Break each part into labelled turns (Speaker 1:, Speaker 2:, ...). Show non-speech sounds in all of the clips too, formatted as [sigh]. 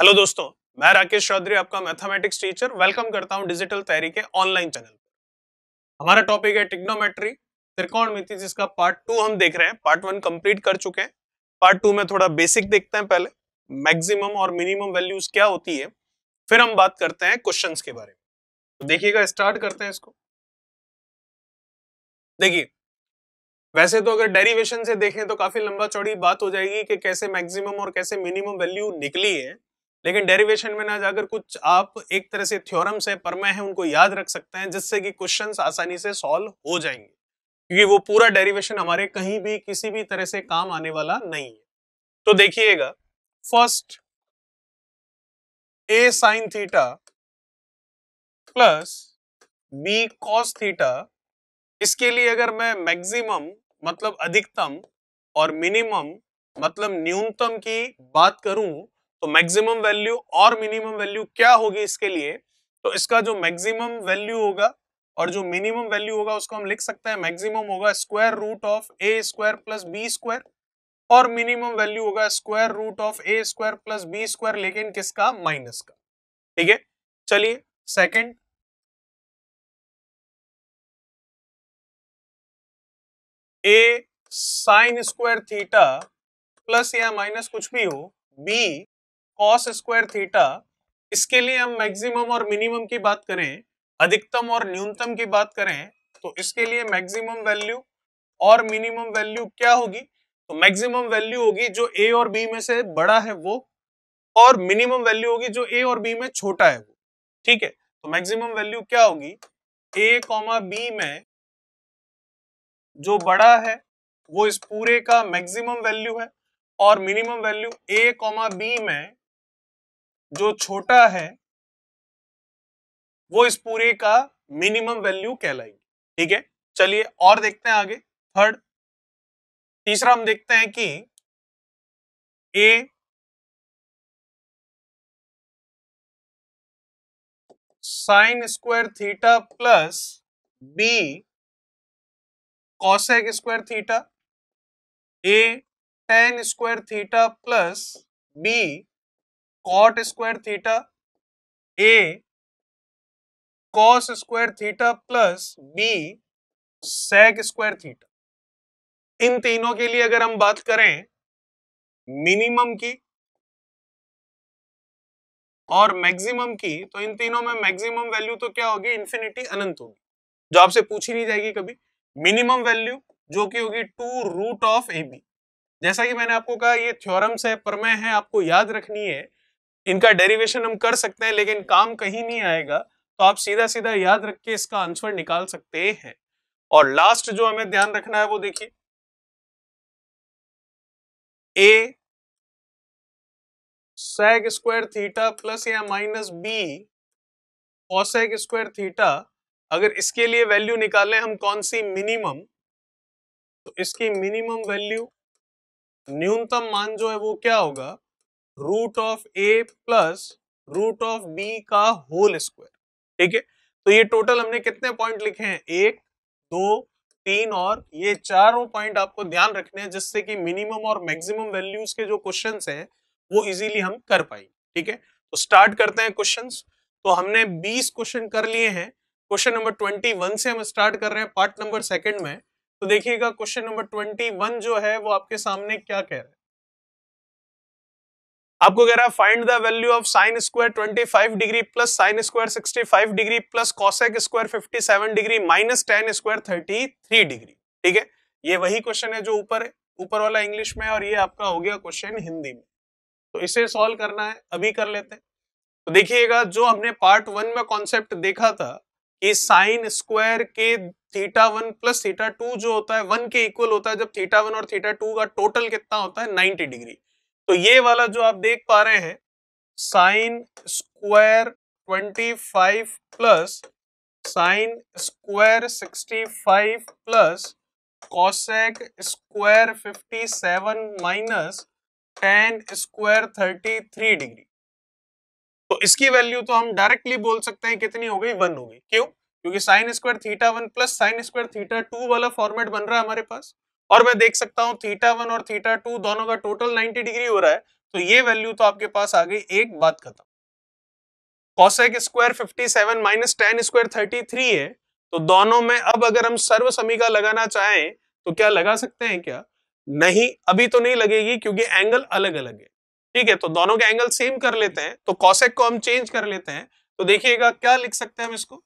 Speaker 1: hello दोस्तों मैं राकेश चौधरी आपका मैथमेटिक्स टीचर वेलकम करता हूं डिजिटल तैयारी के ऑनलाइन चैनल पर हमारा टॉपिक है टिग्नोमेट्री त्रिकोणमिति जिसका पार्ट टू हम देख रहे हैं पार्ट वन कंप्लीट कर चुके हैं पार्ट टू में थोड़ा बेसिक देखते हैं पहले मैक्सिमम और मिनिमम वैल्यूज क्या होती है फिर हम बात करते हैं क्वेश्चन के बारे में तो देखिएगा स्टार्ट करते हैं इसको देखिए वैसे तो अगर डेरिवेशन से देखें तो काफी लंबा चौड़ी बात हो जाएगी कि कैसे मैक्सिमम और कैसे मिनिमम वैल्यू निकली है लेकिन डेरिवेशन में ना जाकर कुछ आप एक तरह से थ्योरम्स है परमय है उनको याद रख सकते हैं जिससे कि क्वेश्चन आसानी से सॉल्व हो जाएंगे क्योंकि वो पूरा डेरिवेशन हमारे कहीं भी
Speaker 2: किसी भी तरह से काम आने वाला नहीं है तो देखिएगा first a sine theta plus
Speaker 1: b cos theta इसके लिए अगर मैं मैक्सिमम मतलब अधिकतम और मिनिमम मतलब न्यूनतम की बात करूं तो मैक्सिमम वैल्यू और मिनिमम वैल्यू क्या होगी इसके लिए तो इसका जो मैक्सिमम वैल्यू होगा और जो मिनिमम वैल्यू होगा उसको हम लिख सकते हैं मैक्सिमम होगा square root of a square plus b square और मिनिमम वैल्यू होगा square root of a square plus b square
Speaker 2: लेकिन किसका माइनस का ठीक है चलिए second a sine square theta plus या माइनस कुछ भी हो बी कॉस
Speaker 1: स्क्वायर थीटा इसके लिए हम मैक्सिमम और मिनिमम की बात करें अधिकतम और न्यूनतम की बात करें तो इसके लिए मैक्सिमम वैल्यू और मिनिमम वैल्यू क्या होगी तो मैक्सिमम वैल्यू होगी जो ए और बी में से बड़ा है वो और मिनिमम वैल्यू होगी जो ए और बी में छोटा है वो ठीक है तो मैक्सिमम वैल्यू क्या होगी ए कॉमा बी में जो बड़ा है वो इस पूरे का मैक्सिमम वैल्यू है और minimum value a comma b में
Speaker 2: जो छोटा है वो इस पूरे का मिनिमम वैल्यू कहलाएगी ठीक है चलिए और देखते हैं आगे थर्ड तीसरा हम देखते हैं कि a sine square theta plus b cosec square theta a tan square theta plus b cot square theta a cos square theta plus b sec square theta इन तीनों के लिए अगर हम बात करें मिनिमम की और मैक्सिमम की तो इन तीनों में मैक्सिमम वैल्यू तो क्या होगी इन्फिनिटी
Speaker 1: अनंत होगी जो आपसे पूछी नहीं जाएगी कभी मिनिमम वैल्यू जो कि होगी two root of a b जैसा कि मैंने आपको कहा ये थ्योरम्स है मैं है आपको याद रखनी है इनका डेरिवेशन हम कर सकते हैं लेकिन काम कहीं नहीं आएगा तो आप सीधा सीधा याद रख के इसका
Speaker 2: आंसर निकाल सकते हैं और लास्ट जो हमें ध्यान रखना है वो देखिए a sec square theta plus या minus b cosec square theta
Speaker 1: अगर इसके लिए वैल्यू निकालें हम कौन सी मिनिमम तो इसकी मिनिमम वैल्यू न्यूनतम मान जो है वो क्या होगा root of a plus root of b का होल स्क्वायर ठीक है तो ये टोटल हमने कितने पॉइंट लिखे हैं एक दो तीन और ये चारों पॉइंट आपको ध्यान रखने हैं जिससे कि मिनिमम और मैक्सिमम वैल्यूज के जो क्वेश्चन हैं वो इजीली हम कर पाएंगे ठीक है तो स्टार्ट करते हैं क्वेश्चन तो हमने 20 क्वेश्चन कर लिए हैं क्वेश्चन नंबर 21 से हम स्टार्ट कर रहे हैं पार्ट नंबर सेकंड में तो देखिएगा क्वेश्चन नंबर वन जो है वो आपके सामने क्या कह रहे हैं आपको कह रहा है find the value of sine square 25 degree plus sine square 65 degree plus cosec square 57 degree minus tan square 33 degree ठीक है ये वही क्वेश्चन है जो ऊपर ऊपर वाला इंग्लिश में और ये आपका हो गया क्वेश्चन हिंदी में तो इसे सॉल्व करना है अभी कर लेते हैं तो देखिएगा जो हमने पार्ट वन में कॉन्सेप्ट देखा था कि साइन स्क्वायर के theta one plus theta two जो होता है वन के इक्वल होता है जब थीटा वन और थीटा टू का टोटल कितना होता है नाइनटी डिग्री तो ये वाला जो आप देख पा रहे हैं sine square twenty five plus sine square sixty five plus cosec square fifty seven minus tan square thirty three degree तो इसकी वैल्यू तो हम डायरेक्टली बोल सकते हैं कितनी हो गई वन हो गई क्यों क्योंकि sine square theta one plus sine square theta two वाला फॉर्मेट बन रहा है हमारे पास और मैं देख सकता हूं थीटा वन और थीटा टू दोनों का टोटल 90 डिग्री हो रहा है तो ये वैल्यू तो आपके पास आ गई एक बात खत्म cosec square fifty seven minus tan square thirty three है तो दोनों में अब अगर हम सर्व समीका लगाना चाहें तो क्या लगा सकते हैं क्या नहीं अभी तो नहीं लगेगी क्योंकि एंगल अलग अलग है ठीक है तो दोनों के एंगल सेम कर लेते हैं तो कॉसेक को हम चेंज कर लेते हैं तो देखिएगा क्या लिख सकते हैं हम इसको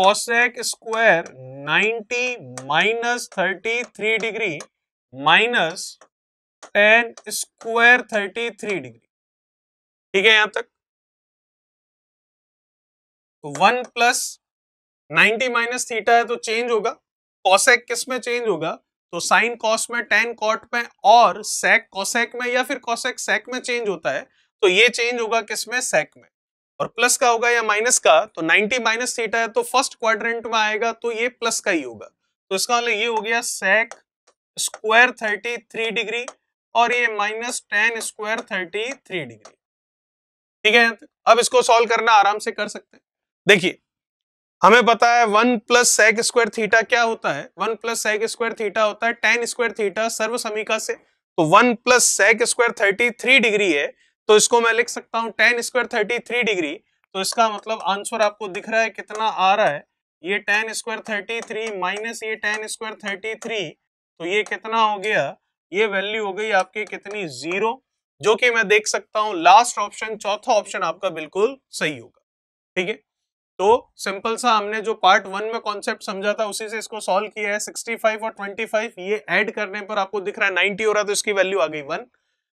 Speaker 1: cosec square 90 minus 33 degree
Speaker 2: minus tan square 33 degree ठीक है यहां तक one plus ninety minus theta है तो चेंज होगा कॉसेक किस में चेंज होगा तो साइन कॉस
Speaker 1: में टेन कॉट में और सेक कॉसेक में या फिर कॉसेक सेक में चेंज होता है तो ये चेंज होगा किस में सेक में और प्लस का होगा या माइनस का तो 90 माइनस थीटा है तो फर्स्ट क्वाड्रेंट में आएगा तो ये प्लस का ही होगा तो इसका मतलब ये हो गया सेक स्क्वायर 33 डिग्री और ये माइनस टेन स्क्वायर 33 डिग्री ठीक है अब इसको सॉल्व करना आराम से कर सकते हैं देखिए हमें पता है one plus sec square theta क्या होता है one plus sec square theta होता है टेन स्क्वायर थीटा सर्व समीका से तो one plus sec square thirty three degree है तो इसको मैं लिख सकता हूं tan square thirty three degree तो इसका मतलब आंसर आपको दिख रहा है कितना आ रहा है ये tan square thirty three minus ये टेन स्क्वायर थर्टी थ्री तो ये कितना हो गया ये वैल्यू हो गई आपकी कितनी जीरो जो कि मैं देख सकता हूं लास्ट ऑप्शन चौथा ऑप्शन आपका बिल्कुल सही होगा ठीक है तो सिंपल सा हमने जो पार्ट वन में कॉन्सेप्ट समझा था उसी से इसको सॉल्व किया है 65 और 25 ये ऐड करने पर आपको दिख रहा है 90 हो रहा है तो इसकी वैल्यू आ गई वन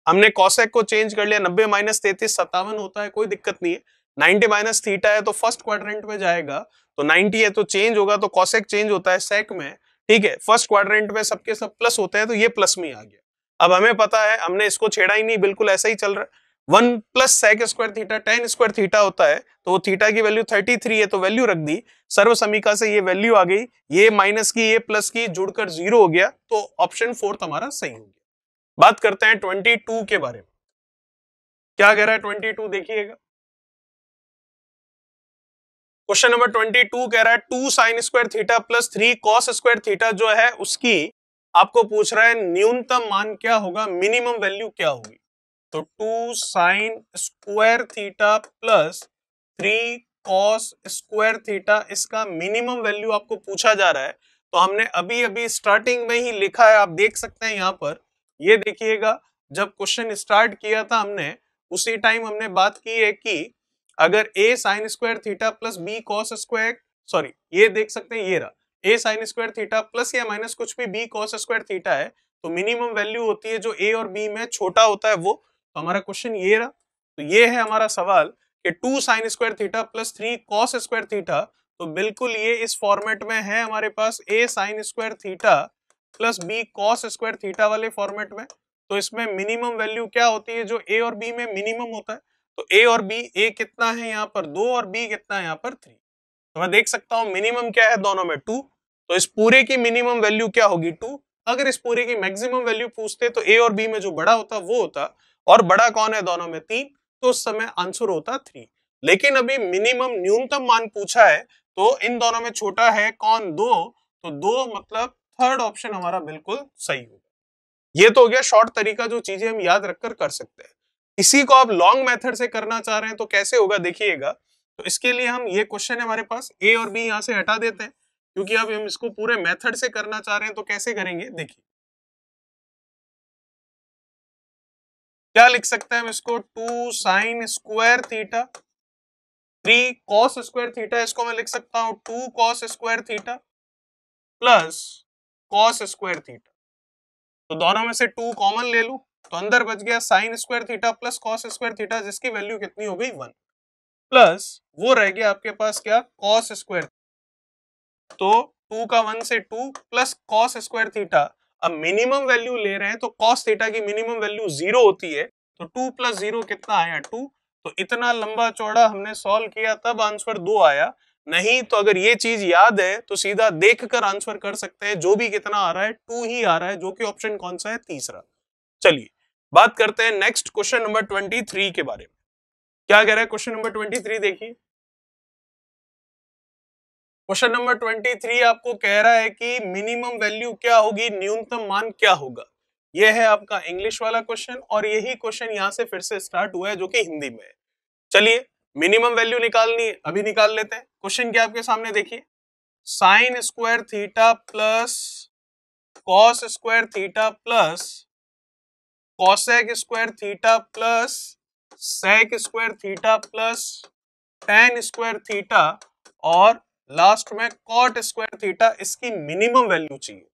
Speaker 1: हमने कॉसेक को चेंज कर लिया नब्बे माइनस तैतीस सत्तावन होता है कोई दिक्कत नहीं है नाइनटी माइनस थीटा है तो फर्स्ट क्वाड्रेंट में जाएगा तो नाइनटी है तो चेंज होगा तो कॉसेक चेंज होता है सेक में ठीक है फर्स्ट क्वाड्रेंट में सबके सब प्लस होते हैं तो ये प्लस में आ गया अब हमें पता है हमने इसको छेड़ा ही नहीं बिल्कुल ऐसा ही चल रहा है one plus sec square theta tan square theta होता है तो वो थीटा की वैल्यू थर्टी थ्री है तो वैल्यू रख दी सर्व समीका से ये वैल्यू आ गई ये माइनस की ये प्लस की जुड़कर जीरो हो गया तो ऑप्शन फोर्थ
Speaker 2: हमारा सही हो गया बात करते हैं 22 के बारे में क्या कह रहा है 22 देखिएगा क्वेश्चन नंबर 22 कह रहा है
Speaker 1: two sine square theta plus three cos square theta जो है उसकी आपको पूछ रहा है न्यूनतम मान क्या होगा मिनिमम वैल्यू क्या होगी तो two sine square theta plus three cos square theta इसका मिनिमम वैल्यू आपको पूछा जा रहा है तो हमने अभी अभी स्टार्टिंग में ही लिखा है आप देख सकते हैं यहां पर ये देखिएगा जब क्वेश्चन स्टार्ट किया था हमने उसी टाइम हमने बात की है कि अगर a sine square theta plus b cos square sorry ये देख सकते हैं ये रहा a sine square theta plus या माइनस कुछ भी बी कॉस स्क्वायर थीटा है तो मिनिमम वैल्यू होती है जो ए और बी में छोटा होता है वो तो हमारा क्वेश्चन ये रहा तो ये है हमारा सवाल कि two sine square theta plus three cos square theta तो बिल्कुल ये इस फॉर्मेट में है हमारे पास a sine square theta plus b cos square theta वाले फॉर्मेट में तो इसमें मिनिमम वैल्यू क्या होती है जो ए और बी में मिनिमम होता है तो ए और बी ए कितना है यहाँ पर दो और बी कितना है यहाँ पर थ्री तो मैं देख सकता हूँ मिनिमम क्या है दोनों में टू तो इस पूरे की मिनिमम वैल्यू क्या होगी टू अगर इस पूरे की मैक्सिमम वैल्यू पूछते तो ए और बी में जो बड़ा होता वो होता और बड़ा कौन है दोनों में तीन तो उस समय आंसर होता थ्री लेकिन अभी मिनिमम न्यूनतम मान पूछा है तो इन दोनों में छोटा है कौन दो तो दो मतलब थर्ड ऑप्शन हमारा बिल्कुल सही होगा ये तो हो गया शॉर्ट तरीका जो चीजें हम याद रखकर कर सकते हैं इसी को आप लॉन्ग मेथड से करना चाह रहे हैं तो कैसे होगा देखिएगा तो इसके लिए हम ये क्वेश्चन हमारे पास ए और बी यहां से
Speaker 2: हटा देते हैं क्योंकि अब हम इसको पूरे मेथड से करना चाह रहे हैं तो कैसे करेंगे देखिए क्या लिख सकते हैं हम इसको two sine square theta three cos square theta इसको मैं लिख सकता हूं two
Speaker 1: cos square theta plus cos square theta तो दोनों में से टू कॉमन ले लू तो अंदर बच गया sine square theta plus cos square theta जिसकी वैल्यू कितनी हो गई वन प्लस वो रह गया आपके पास क्या कॉस स्क्वायर तो टू का वन से two plus cos square theta अब मिनिमम वैल्यू ले रहे हैं तो कॉस थीटा की मिनिमम वैल्यू जीरो होती है तो टू प्लस जीरो कितना आया टू तो इतना लंबा चौड़ा हमने सॉल्व किया तब आंसर दो आया नहीं तो अगर ये चीज याद है तो सीधा देख कर आंसर कर सकते हैं जो भी कितना आ रहा है टू ही आ रहा है जो कि ऑप्शन
Speaker 2: कौन सा है तीसरा चलिए बात करते हैं next question number twenty three के बारे में क्या कह रहा है क्वेश्चन नंबर ट्वेंटी थ्री देखिए क्वेश्चन नंबर ट्वेंटी थ्री आपको कह रहा है कि मिनिमम वैल्यू क्या होगी न्यूनतम मान क्या होगा
Speaker 1: यह है आपका इंग्लिश वाला क्वेश्चन और यही क्वेश्चन यहां से फिर से स्टार्ट हुआ है जो कि हिंदी में है चलिए मिनिमम वैल्यू निकालनी है अभी निकाल लेते हैं क्वेश्चन क्या आपके सामने देखिए sine square theta plus cos square theta plus cosec square theta plus sec square theta plus tan square theta और लास्ट में कॉट स्क्वायर थीटा इसकी मिनिमम वैल्यू चाहिए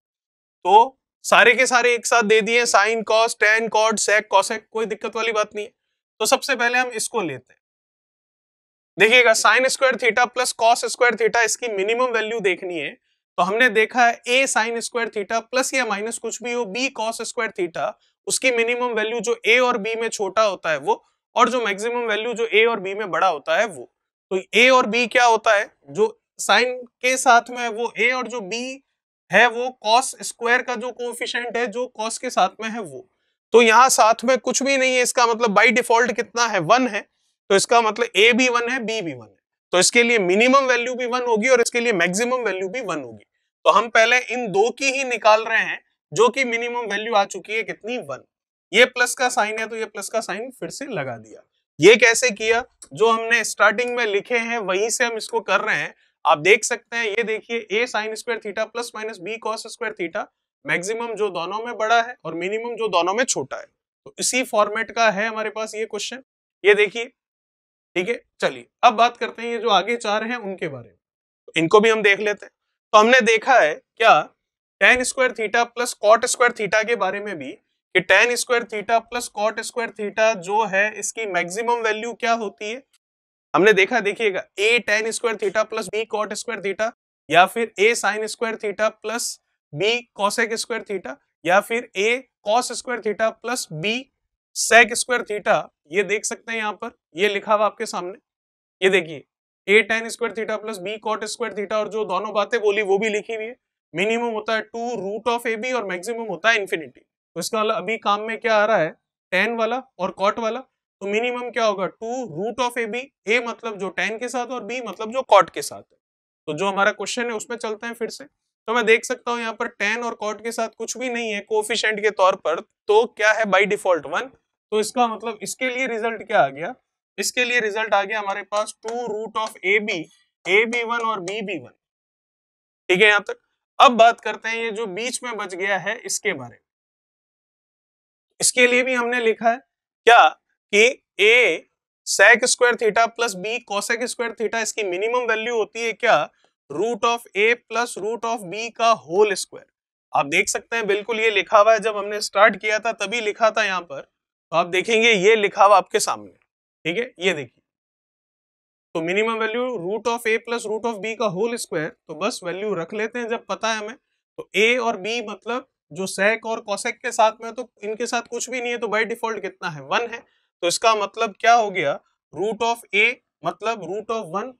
Speaker 1: तो सारे के सारे एक साथ दे दिए sine cos tan cot sec cosec कोई दिक्कत वाली बात नहीं है तो सबसे पहले हम इसको लेते हैं देखिएगा sine square theta plus cos square theta इसकी मिनिमम वैल्यू देखनी है तो हमने देखा है a sine square theta plus या माइनस कुछ भी हो बी कॉस स्क्वायर थीटा उसकी मिनिमम वैल्यू जो ए और बी में छोटा होता है वो और जो मैक्सिमम वैल्यू जो ए और बी में बड़ा होता है वो तो ए और बी क्या होता है जो साइन के साथ में है वो ए और जो बी है वो कॉस स्क्वायर का जो कोफिशेंट है जो कॉस के साथ में है वो तो यहाँ साथ में कुछ भी नहीं है इसका मतलब बाई डिफॉल्ट कितना है वन है तो इसका मतलब ए भी वन है बी भी वन है तो इसके लिए मिनिमम वैल्यू भी वन होगी और इसके लिए मैक्सिमम वैल्यू भी वन होगी तो हम पहले इन दो की ही निकाल रहे हैं जो कि मिनिमम वैल्यू आ चुकी है कितनी वन ये प्लस का साइन है तो ये प्लस का साइन फिर से लगा दिया ये कैसे किया जो हमने स्टार्टिंग में लिखे हैं वहीं से हम इसको कर रहे हैं आप देख सकते हैं ये देखिए a sine square theta plus minus b cos square theta maximum जो दोनों में बड़ा है और मिनिमम जो दोनों में छोटा है तो इसी फॉर्मेट का है हमारे पास ये क्वेश्चन ये देखिए ठीक है चलिए अब बात करते हैं ये जो आगे चार हैं उनके बारे में तो इनको भी हम देख लेते हैं तो हमने देखा है क्या tan square theta plus cot square theta के बारे में भी कि tan square theta plus cot square theta जो है इसकी मैक्सिमम वैल्यू क्या होती है हमने देखा देखिएगा a tan square theta plus b cot square theta या फिर a sine square theta plus b cosec square theta या फिर a cos square theta plus b sec square theta ये देख सकते हैं यहाँ पर ये लिखा हुआ आपके सामने ये देखिए a tan square theta plus b cot square theta और जो दोनों बातें बोली वो भी लिखी हुई है मिनिमम होता है two root of a B और मैक्सिमम होता है इन्फिनिटी तो इसका वाला मतलब अभी काम में क्या आ रहा है टेन वाला और कॉट वाला तो मिनिमम क्या होगा two root of a b a मतलब जो टेन के साथ और बी मतलब जो कॉट के साथ है तो जो हमारा क्वेश्चन है उसमें चलते हैं फिर से तो मैं देख सकता हूँ यहाँ पर टेन और कॉट के साथ कुछ भी नहीं है कोफिशेंट के तौर पर तो क्या है बाई डिफॉल्ट वन तो इसका मतलब इसके लिए रिजल्ट क्या आ गया इसके लिए रिजल्ट आ गया हमारे पास two root of a b a b one और बी बी वन
Speaker 2: ठीक है यहां तक अब बात करते हैं ये जो बीच में बच गया है इसके बारे में इसके लिए भी हमने लिखा है क्या कि a
Speaker 1: sec square theta plus b cosec square theta इसकी मिनिमम वैल्यू होती है क्या root of a plus root of b का होल स्क्वायर आप देख सकते हैं बिल्कुल ये लिखा हुआ है जब हमने स्टार्ट किया था तभी लिखा था यहाँ पर तो आप देखेंगे ये लिखा हुआ आपके सामने ठीक है ये देखिए तो minimum value root of a plus root of b का होल स्क्वायर तो बस वैल्यू रख लेते हैं जब पता है हमें तो ए और बी मतलब जो सेक और कॉसेक के साथ में तो इनके साथ कुछ भी नहीं है तो बाई डिफॉल्ट कितना है वन है तो इसका मतलब क्या हो गया
Speaker 2: रूट ऑफ ए मतलब root of one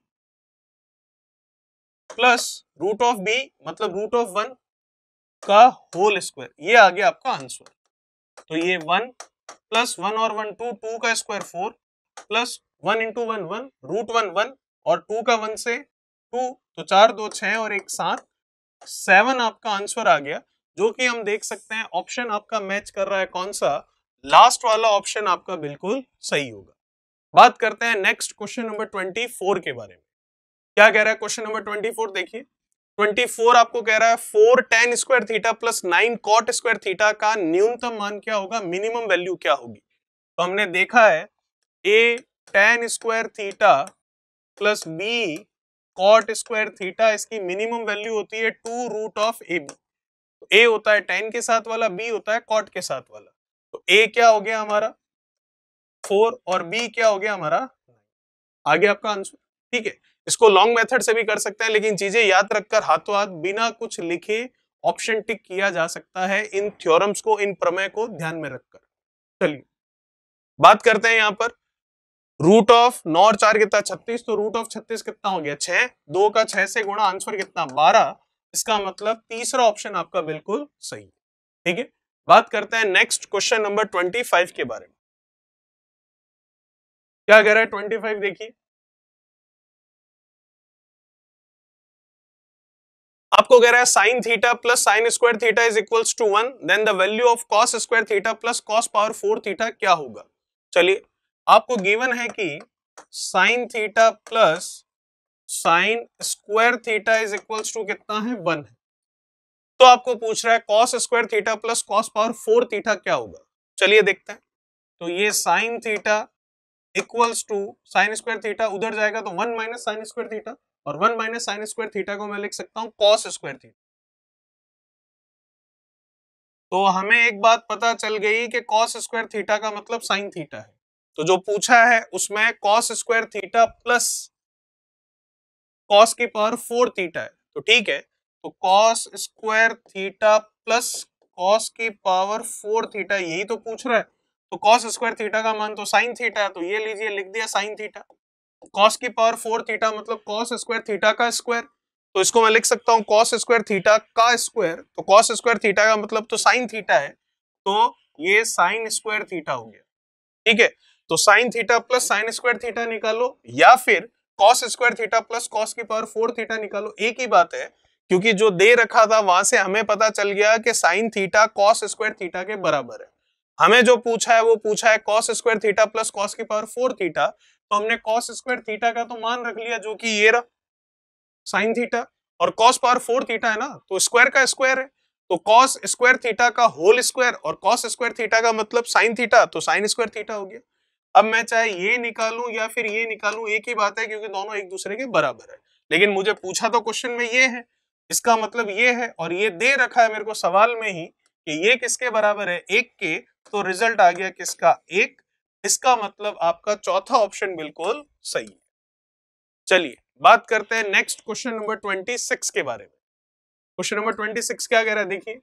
Speaker 2: plus root of b मतलब रूट ऑफ वन का होल स्क्वायर ये आ गया आपका
Speaker 1: आंसर तो ये वन प्लस वन और वन टू टू का square four plus one into one one root one one और टू का वन से टू तो चार दो छ और एक सात सेवन आपका आंसर आ गया जो कि हम देख सकते हैं ऑप्शन आपका मैच कर रहा है कौन सा लास्ट वाला ऑप्शन आपका बिल्कुल सही होगा बात करते हैं next question number twenty four के बारे में क्या कह रहा है क्वेश्चन नंबर ट्वेंटी फोर देखिए 24 आपको कह रहा है four tan square theta plus nine cot square theta का न्यूनतम मान क्या होगा मिनिमम वैल्यू क्या होगी तो हमने देखा है a tan square theta plus b cot square theta इसकी मिनिमम वैल्यू होती है two root of a b तो ए होता है टेन के साथ वाला बी होता है कॉट के साथ वाला तो ए क्या हो गया हमारा फोर और बी क्या हो गया हमारा आगे आपका आंसर ठीक है इसको लॉन्ग मेथड से भी कर सकते हैं लेकिन चीजें याद रखकर हाथों हाथ बिना कुछ लिखे ऑप्शन टिक किया जा सकता है इन थ्योरम्स को इन प्रमेय को ध्यान में रखकर चलिए बात करते हैं यहां पर रूट ऑफ नौ और चार कितना छत्तीस तो रूट ऑफ छत्तीस कितना हो गया छह दो का छह से गुणा आंसर कितना बारह इसका मतलब तीसरा ऑप्शन आपका बिल्कुल सही है ठीक है बात
Speaker 2: करते हैं next question number twenty five के बारे में क्या कह रहा है ट्वेंटी फाइव देखिए आपको कह रहा है sine theta plus sine square theta is equal to one then the value of
Speaker 1: cos square theta plus cos power four theta क्या होगा चलिए आपको गिवन है कि sine theta plus sine square theta is equal to कितना है one है तो आपको पूछ रहा है cos square theta plus cos power four theta क्या होगा चलिए देखते हैं तो ये sine theta equals to sine square theta उधर जाएगा तो one minus sine square theta और one minus sine square theta को मैं लिख सकता हूं कॉस स्क्वायर थीटा तो हमें एक बात पता चल गई कि कॉस स्क्वायर थीटा का मतलब साइन थीटा है तो जो पूछा है उसमें cos square theta plus cos की पावर फोर थीटा है तो ठीक है तो cos square theta plus cos की पावर फोर थीटा यही तो पूछ रहा है तो कॉस स्क्वायर थीटा का मान तो साइन थीटा है तो ये लीजिए लिख दिया साइन थीटा कॉस की पावर फोर थीटा मतलब कॉस स्क्वायर थीटा का स्क्वायर तो इसको मैं लिख सकता हूँ कॉस स्क्वायर थीटा का स्क्वायर तो कॉस स्क्वायर थीटा का मतलब तो साइन थीटा है तो ये साइन स्क्वायर थीटा हो गया ठीक है तो sine theta plus sine square theta निकालो या फिर cos square theta plus cos की पावर फोर थीटा निकालो एक ही बात है क्योंकि जो दे रखा था वहां से हमें पता चल गया कि sine theta cos square theta के बराबर है हमें जो पूछा है वो पूछा है cos square theta plus cos की पावर फोर थीटा तो हमने कॉस स्क्वायर थीटा का तो मान रख लिया जो कि ये रहा साइन थीटा और कॉस पावर फोर थीटा है ना तो स्क्वायर का स्क्वायर है तो कॉस स्क्वायर थीटा का होल स्क्वायर और कॉस स्क्वायर थीटा का मतलब साइन थीटा तो साइन स्क्वायर थीटा हो गया अब मैं चाहे ये निकालू या फिर ये निकालू एक ही बात है क्योंकि दोनों एक दूसरे के बराबर है लेकिन मुझे पूछा तो क्वेश्चन में ये है इसका मतलब ये है और ये दे रखा है मेरे को सवाल में ही कि ये किसके बराबर है एक के तो रिजल्ट आ गया किसका एक इसका मतलब आपका चौथा ऑप्शन
Speaker 2: बिल्कुल सही है चलिए बात करते हैं next question number twenty six के बारे में क्वेश्चन नंबर ट्वेंटी सिक्स क्या कह रहा है देखिए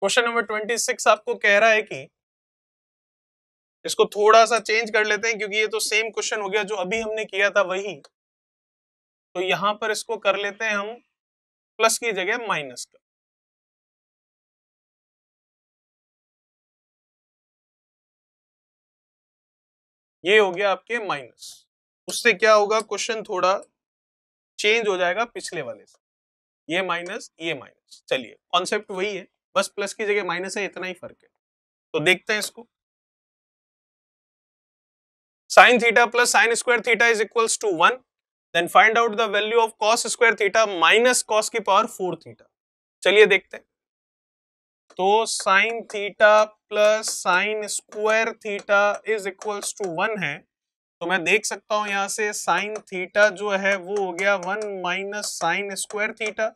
Speaker 2: क्वेश्चन नंबर ट्वेंटी सिक्स आपको कह रहा है कि इसको थोड़ा सा चेंज कर लेते हैं क्योंकि ये तो सेम क्वेश्चन हो गया जो अभी हमने किया था वही तो यहां पर इसको कर लेते हैं हम प्लस की जगह माइनस का ये हो गया आपके माइनस उससे क्या होगा क्वेश्चन
Speaker 1: थोड़ा चेंज हो जाएगा पिछले वाले से ये माइनस ये माइनस चलिए कॉन्सेप्ट वही है बस प्लस की जगह माइनस है इतना ही फर्क है तो देखते हैं इसको sine theta plus sine square theta is equals to one then find out the value of cos square theta minus cos की पावर फोर थीटा चलिए देखते हैं तो sine theta plus sine square theta is equals to one है तो मैं देख सकता हूं यहां से साइन थीटा जो है वो हो गया one minus sine square theta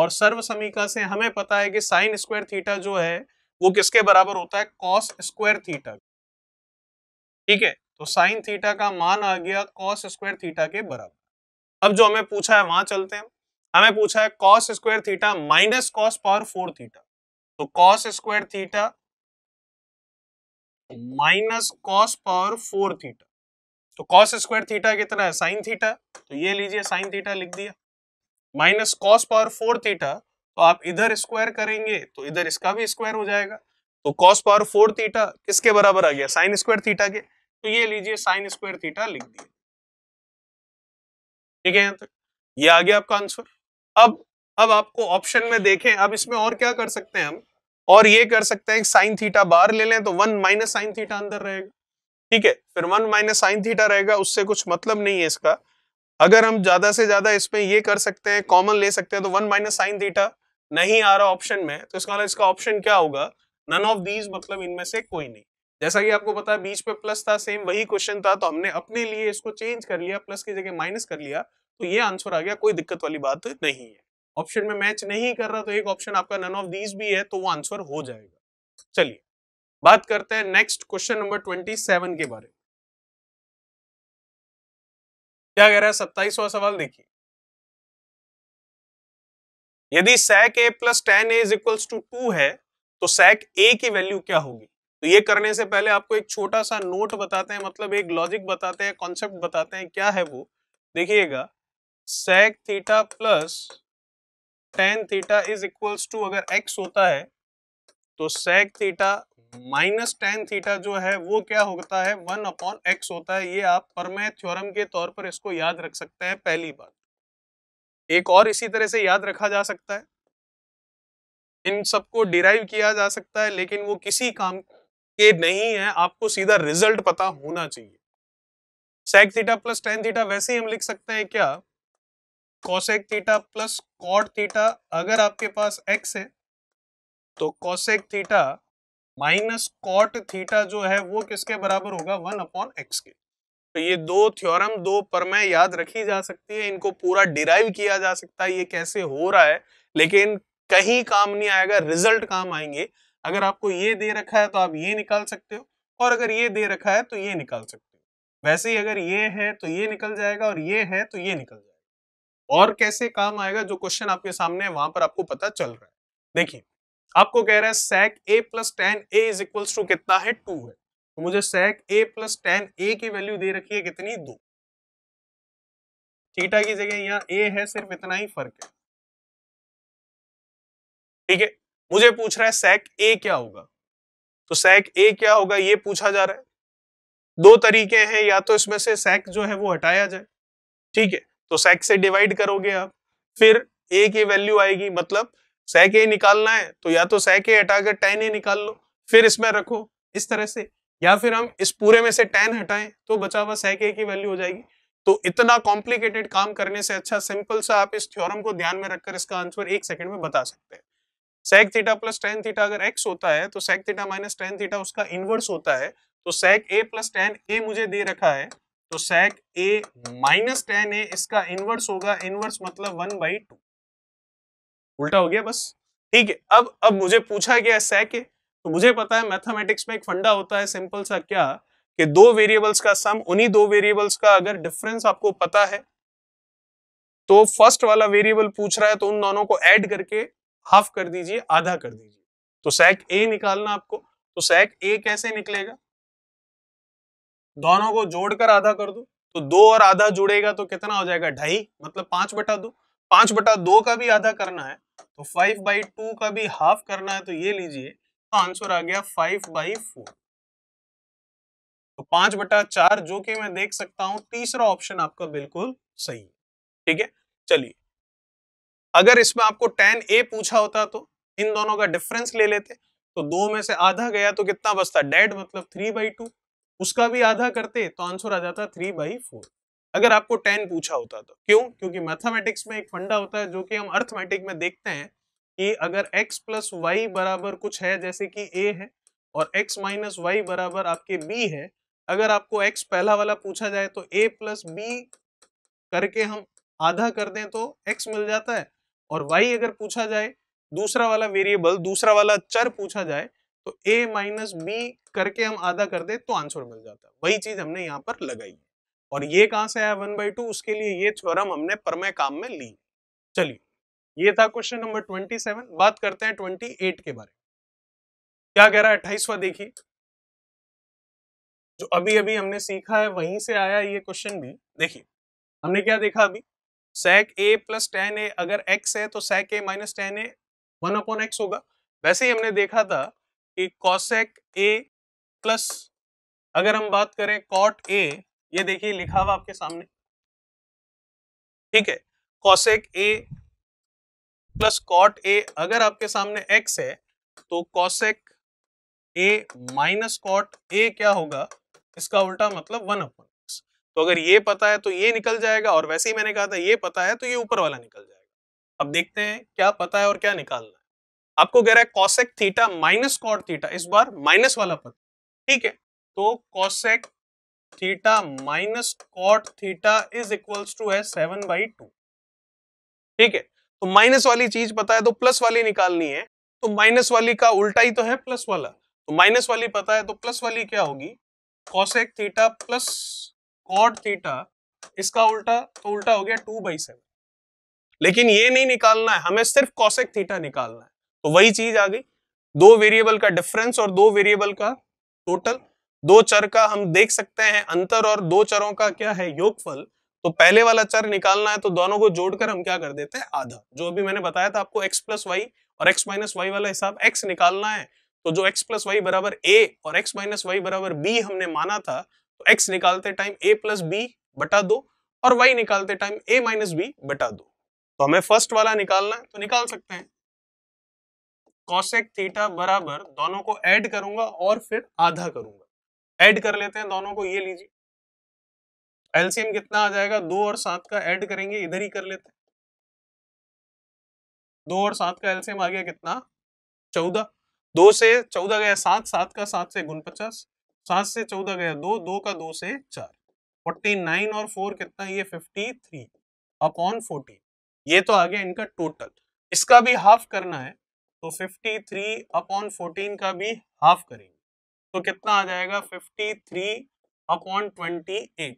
Speaker 1: और सर्व समीका से हमें पता है कि साइन स्क्वायर थीटा जो है वो किसके बराबर होता है कॉस स्क्वायर थीटा ठीक है तो साइन थीटा का मान आ गया कॉस स्क्वायर थीटा के बराबर अब जो हमें पूछा है वहां चलते हैं हमें पूछा है cos square theta minus cos power four theta तो cos square theta minus cos power four theta तो कॉस स्क्वायर थीटा कितना है साइन थीटा तो ये लीजिए साइन थीटा लिख दिया minus cos power four theta तो आप इधर स्क्वायर करेंगे तो इधर इसका भी स्क्वायर हो जाएगा तो कॉस पावर फोर थीटा किसके बराबर आ गया साइन स्क्वायर थीटा के तो ये लीजिए साइन स्क्वायर थीटा लिख दिया ठीक है यहां तो तक ये आ गया आपका आंसर अब अब आपको ऑप्शन में देखें अब इसमें और क्या कर सकते हैं हम और ये कर सकते हैं साइन थीटा बाहर ले लें तो वन माइनस साइन थीटा अंदर रहेगा ठीक है फिर वन माइनस साइन थीटा रहेगा उससे कुछ मतलब नहीं है इसका अगर हम ज्यादा से ज्यादा इसमें ये कर सकते हैं कॉमन ले सकते हैं तो वन माइनस साइन थीटा नहीं आ रहा ऑप्शन में तो इसका मतलब इसका ऑप्शन क्या होगा नन ऑफ दीज मतलब इनमें से कोई नहीं जैसा कि आपको पता है बीच पे प्लस था सेम वही क्वेश्चन था तो हमने अपने लिए इसको चेंज कर लिया प्लस की जगह माइनस कर लिया तो ये आंसर आ गया कोई दिक्कत वाली बात नहीं है ऑप्शन में मैच नहीं कर रहा तो एक ऑप्शन आपका नन ऑफ दीज भी है तो वो आंसर हो जाएगा चलिए बात करते हैं next question number
Speaker 2: twenty seven के बारे में क्या कह रहा है सत्ताईसवा सवाल देखिए यदि sec a plus tan
Speaker 1: a is equals to two है तो sec a की वैल्यू क्या होगी तो ये करने से पहले आपको एक छोटा सा नोट बताते हैं मतलब एक लॉजिक बताते हैं कॉन्सेप्ट बताते हैं क्या है वो देखिएगा sec theta plus tan theta is equals to अगर x होता है तो sec theta minus tan theta जो है वो क्या होता है वन अपॉन एक्स होता है ये आप परमे थ्योरम के तौर पर इसको याद रख सकते हैं पहली बार एक और इसी तरह से याद रखा जा सकता है इन सबको डिराइव किया जा सकता है लेकिन वो किसी काम के नहीं है आपको सीधा रिजल्ट पता होना चाहिए sec theta plus tan theta वैसे ही हम लिख सकते हैं क्या cosec theta plus cot theta अगर आपके पास एक्स है तो cosec theta minus cot theta जो है वो किसके बराबर होगा वन अपॉन एक्स के तो ये दो थ्योरम दो परमय याद रखी जा सकती है इनको पूरा डिराइव किया जा सकता है ये कैसे हो रहा है लेकिन कहीं काम नहीं आएगा रिजल्ट काम आएंगे अगर आपको ये दे रखा है तो आप ये निकाल सकते हो और अगर ये दे रखा है तो ये निकाल सकते हो वैसे ही अगर ये है तो ये निकल जाएगा और ये है तो ये निकल जाएगा और कैसे काम आएगा जो क्वेश्चन आपके सामने है वहां पर आपको पता चल रहा है देखिए आपको कह रहा है sec a plus tan a is equals to कितना है टू है तो मुझे
Speaker 2: sec a plus tan a की वैल्यू दे रखी है कितनी दो थीटा की जगह यहाँ ए है सिर्फ इतना ही फर्क है
Speaker 1: ठीक है मुझे पूछ रहा है sec a क्या होगा तो sec a क्या होगा ये पूछा जा रहा है दो तरीके हैं या तो इसमें से sec जो है वो हटाया जाए ठीक है तो sec से डिवाइड करोगे आप फिर ए की वैल्यू आएगी मतलब sec a निकालना है तो या तो sec a हटाकर tan a निकाल लो फिर इसमें रखो इस तरह से या फिर हम इस पूरे में से tan हटाएं तो बचा हुआ sec a की वैल्यू हो जाएगी तो इतना कॉम्प्लिकेटेड काम करने से अच्छा सिंपल सा आप इस थ्योरम को ध्यान में रखकर इसका आंसर एक सेकंड में बता सकते हैं sec theta plus tan theta अगर x होता है तो sec theta minus tan theta उसका इनवर्स होता है तो sec a plus tan a मुझे दे रखा है तो sec a minus tan a इसका इनवर्स होगा इनवर्स मतलब वन बाई टू उल्टा हो गया बस ठीक है अब अब मुझे पूछा गया sec a तो मुझे पता है मैथमेटिक्स में एक फंडा होता है सिंपल सा क्या कि दो वेरिएबल्स का सम उन्हीं दो वेरिएबल्स का अगर डिफरेंस आपको पता है तो फर्स्ट वाला वेरिएबल पूछ रहा है तो उन दोनों को ऐड करके हाफ कर दीजिए आधा कर दीजिए तो सैक ए निकालना आपको तो सैक ए कैसे निकलेगा दोनों को जोड़कर आधा कर दो तो दो और आधा जुड़ेगा तो कितना हो जाएगा ढाई मतलब पांच बटा दो पांच बटा दो का भी आधा करना है तो फाइव बाई टू का भी हाफ करना है तो ये लीजिए तो आंसर आ गया फाइव बाई फोर तो पांच बटा चार जो कि मैं देख सकता हूं तीसरा ऑप्शन आपका बिल्कुल सही है ठीक है चलिए अगर इसमें आपको टेन ए पूछा होता तो इन दोनों का डिफरेंस ले लेते तो दो में से आधा गया तो कितना बचता डेड मतलब थ्री बाई टू उसका भी आधा करते तो आंसर आ जाता थ्री बाई फोर अगर आपको टेन पूछा होता तो क्यों क्योंकि मैथमेटिक्स में एक फंडा होता है जो कि हम अर्थमेटिक में देखते हैं कि अगर x प्लस वाई बराबर कुछ है जैसे कि a है और x माइनस वाई बराबर आपके b है अगर आपको x पहला वाला पूछा जाए तो a प्लस बी करके हम आधा कर दें तो x मिल जाता है और y अगर पूछा जाए दूसरा वाला वेरिएबल दूसरा वाला चर पूछा जाए तो ए माइनस बी करके हम आधा कर दे तो आंसर मिल जाता है वही चीज हमने यहाँ पर लगाई है और ये कहाँ से आया वन बाई टू उसके लिए ये थ्योरम हमने परमय काम में ली चलिए ये था क्वेश्चन नंबर ट्वेंटी सेवन बात करते हैं
Speaker 2: ट्वेंटी एट के बारे में क्या कह रहा है अट्ठाईसवा देखिए जो अभी अभी हमने सीखा है वहीं से आया ये क्वेश्चन भी देखिए हमने क्या देखा
Speaker 1: अभी sec a plus tan a अगर x है तो sec a minus tan a one upon x होगा वैसे ही हमने देखा था कि कॉसेक ए प्लस अगर हम बात करें कॉट ए ये देखिए लिखा हुआ आपके सामने ठीक है cosec a plus cot a अगर आपके सामने एक्स है तो cosec a minus cot a क्या होगा इसका उल्टा मतलब वन अपॉन एक्स तो अगर ये पता है तो ये निकल जाएगा और वैसे ही मैंने कहा था ये पता है तो ये ऊपर वाला निकल जाएगा अब देखते हैं क्या पता है और क्या निकालना है आपको कह रहा है cosec theta minus cot theta इस बार माइनस वाला पद ठीक है तो cosec theta minus cot theta is equals to है सेवन बाई टू ठीक है तो माइनस वाली चीज पता है तो प्लस वाली निकालनी है तो माइनस वाली का उल्टा ही तो है प्लस वाला तो माइनस वाली पता है तो प्लस वाली क्या होगी cosec theta plus cot theta इसका उल्टा तो उल्टा हो गया टू बाई सेवन लेकिन ये नहीं निकालना है हमें सिर्फ कॉसेक थीटा निकालना है तो वही चीज आ गई दो वेरिएबल का डिफरेंस और दो वेरिएबल का टोटल दो चर का हम देख सकते हैं अंतर और दो चरों का क्या है योगफल तो पहले वाला चर निकालना है तो दोनों को जोड़कर हम क्या कर देते हैं आधा जो अभी मैंने बताया था आपको x प्लस वाई और x माइनस वाई वाला हिसाब x निकालना है तो जो x प्लस वाई बराबर ए और x माइनस वाई बराबर बी हमने माना था तो x निकालते टाइम a प्लस बी बटा दो और y निकालते टाइम a माइनस बी बटा दो तो हमें फर्स्ट वाला निकालना है तो निकाल सकते हैं कॉसेक थीटा बराबर दोनों को ऐड करूंगा और फिर आधा करूंगा ऐड
Speaker 2: कर लेते हैं दोनों को ये लीजिए एलसीएम कितना आ जाएगा दो और सात का ऐड करेंगे इधर ही कर लेते हैं दो और सात का एलसीएम आ गया कितना
Speaker 1: चौदह दो से चौदह गया सात सात का सात से गुण पचास सात से चौदह गया दो दो का दो से चार फोर्टी नाइन और फोर कितना ये फिफ्टी थ्री अपॉन फोर्टीन ये तो आ गया इनका टोटल इसका भी हाफ करना है तो 53 अपॉन फोर्टीन का भी हाफ करेंगे तो कितना आ जाएगा 53 अपॉन ट्वेंटी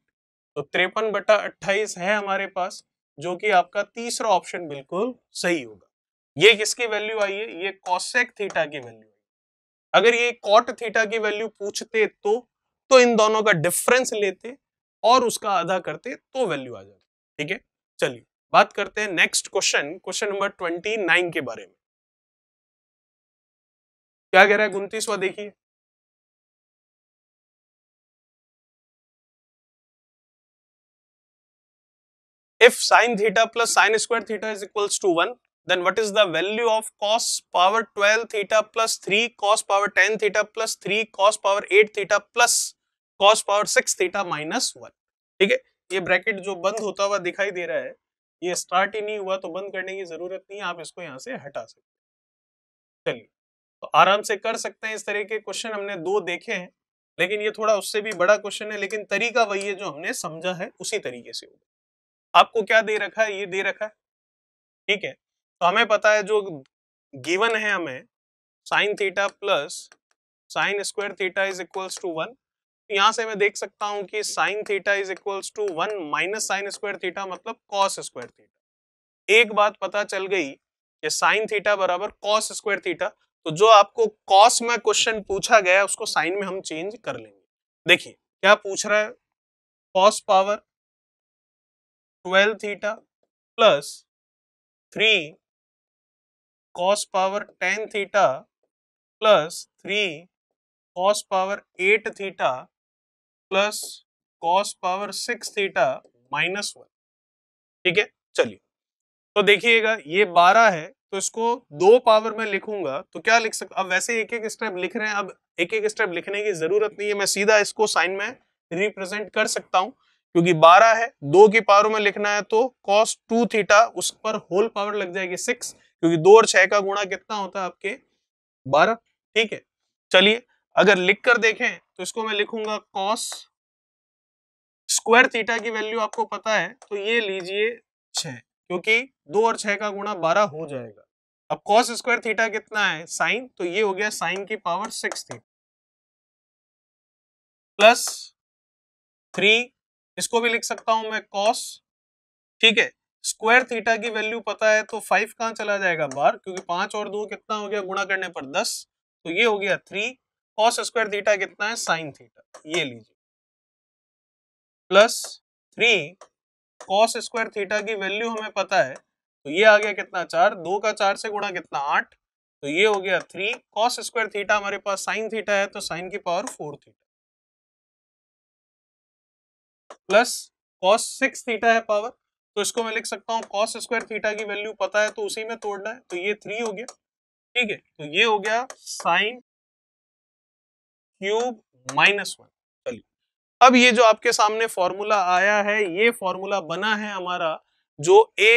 Speaker 1: तो त्रेपन बटा अट्ठाईस है हमारे पास जो कि आपका तीसरा ऑप्शन बिल्कुल सही होगा ये किसकी वैल्यू आई है ये कॉसेक थीटा की वैल्यू आई अगर ये कॉट थीटा की वैल्यू पूछते तो तो इन दोनों का डिफरेंस लेते और उसका आधा करते तो वैल्यू आ जाती ठीक है
Speaker 2: चलिए बात करते हैं next question question number twenty nine के बारे में क्या कह रहा है उन्तीसवा देखिए if sine theta plus sine square theta is equal to one then what is the value of cos power
Speaker 1: twelve theta plus three cos power ten theta plus three cos power eight theta plus cos power six theta minus one ठीक है ये bracket जो बंद होता हुआ दिखाई दे रहा है ये स्टार्ट ही नहीं हुआ तो बंद करने की जरूरत नहीं आप इसको यहां से हटा सकते चलिए तो आराम से कर सकते हैं इस तरह के क्वेश्चन हमने दो देखे हैं लेकिन ये थोड़ा उससे भी बड़ा क्वेश्चन है लेकिन तरीका वही है जो हमने समझा है उसी तरीके से होगा आपको क्या दे रखा है ये दे रखा है ठीक है तो हमें पता है जो गिवन है हमें sine theta plus sine square theta is equals to one यहां से मैं देख सकता हूं कि sine theta is equals to one minus sine square theta मतलब कॉस स्क्वायर थीटा एक बात पता चल गई कि साइन थीटा बराबर कॉस स्क्वायर थीटा तो जो आपको कॉस में क्वेश्चन पूछा गया उसको साइन में हम चेंज कर लेंगे
Speaker 2: देखिए क्या पूछ रहा है cos power twelve theta plus three cos power ten theta plus three cos power eight theta
Speaker 1: plus cos power six theta minus one ठीक है चलिए तो देखिएगा ये बारह है तो इसको दो पावर में लिखूंगा तो क्या लिख सकता अब वैसे एक एक स्टेप लिख रहे हैं अब एक एक स्टेप लिखने की जरूरत नहीं है मैं सीधा इसको साइन में रिप्रेजेंट कर सकता हूं क्योंकि बारह है दो की पावर में लिखना है तो कॉस टू थीटा उस पर होल पावर लग जाएगी सिक्स क्योंकि दो और छह का गुणा कितना होता है आपके बारह ठीक है चलिए अगर लिख कर देखें तो इसको मैं लिखूंगा कॉस स्क्वायर थीटा की वैल्यू आपको पता है तो ये लीजिए छ क्योंकि दो और छह का गुणा बारह हो जाएगा अब कॉस स्क्वायर थीटा कितना
Speaker 2: है साइन तो ये हो गया साइन की power six theta plus three इसको भी लिख सकता हूं मैं कॉस ठीक
Speaker 1: है स्क्वायर थीटा की वैल्यू पता है तो फाइव कहां चला जाएगा बार क्योंकि पांच और दो कितना हो गया गुणा करने पर दस तो ये हो गया थ्री कॉस स्क्वायर थीटा कितना है साइन थीटा ये लीजिए plus three cos square theta की वैल्यू हमें पता है तो ये आ गया कितना चार दो का चार से गुणा कितना आठ तो ये हो गया थ्री कॉस स्क्वायर थीटा हमारे पास साइन थीटा है तो साइन की power four theta plus cos six theta है पावर तो इसको मैं लिख सकता हूँ कॉस स्क्वायर थीटा की वैल्यू पता है तो उसी में तोड़ना है तो ये थ्री हो गया ठीक है तो ये हो गया साइन क्यूब माइनस वन चलिए अब ये जो आपके सामने फॉर्मूला आया है ये फॉर्मूला बना है हमारा जो ए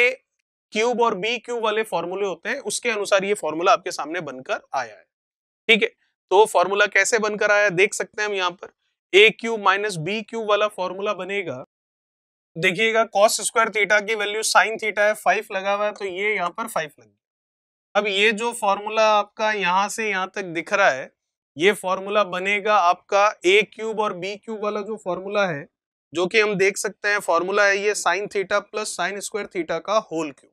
Speaker 1: क्यूब और बी क्यूब वाले फॉर्मूले होते हैं उसके अनुसार ये फॉर्मूला आपके सामने बनकर आया है ठीक है तो फॉर्मूला कैसे बनकर आया देख सकते हैं हम यहाँ पर a cube minus b cube वाला फॉर्मूला बनेगा देखिएगा कॉस स्क्वायर थीटा की वैल्यू साइन थीटा है फाइव लगा हुआ है तो ये यहाँ पर फाइव लग गया अब ये जो फॉर्मूला आपका यहाँ से यहाँ तक दिख रहा है ये फॉर्मूला बनेगा आपका ए क्यूब और बी क्यूब वाला जो फॉर्मूला है जो कि हम देख सकते हैं फॉर्मूला है ये sine theta plus sine
Speaker 2: square theta का whole cube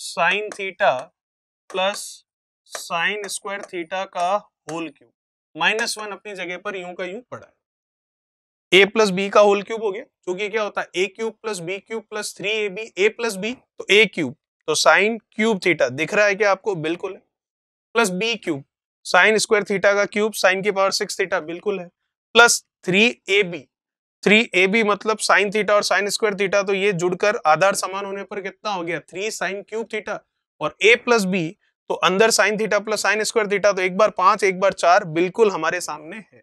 Speaker 2: sine theta plus sine square theta का होल क्यूब
Speaker 1: माइनस वन अपनी जगह पर यूं का यूं पड़ा है ए प्लस बी का होल क्यूब हो गया क्योंकि क्या होता है ए cube plus B cube plus three A b a plus b तो ए क्यूब तो साइन क्यूब थीटा दिख रहा है क्या आपको बिल्कुल है plus B cube sine square theta का क्यूब साइन की पावर सिक्स थीटा बिल्कुल है प्लस थ्री ए बी थ्री ए बी मतलब साइन थीटा और साइन स्क्वायर थीटा तो ये जुड़कर आधार समान होने पर कितना हो गया थ्री साइन क्यूब थीटा और ए प्लस बी तो अंदर sine theta plus sine square theta तो एक बार पांच एक बार चार बिल्कुल हमारे सामने है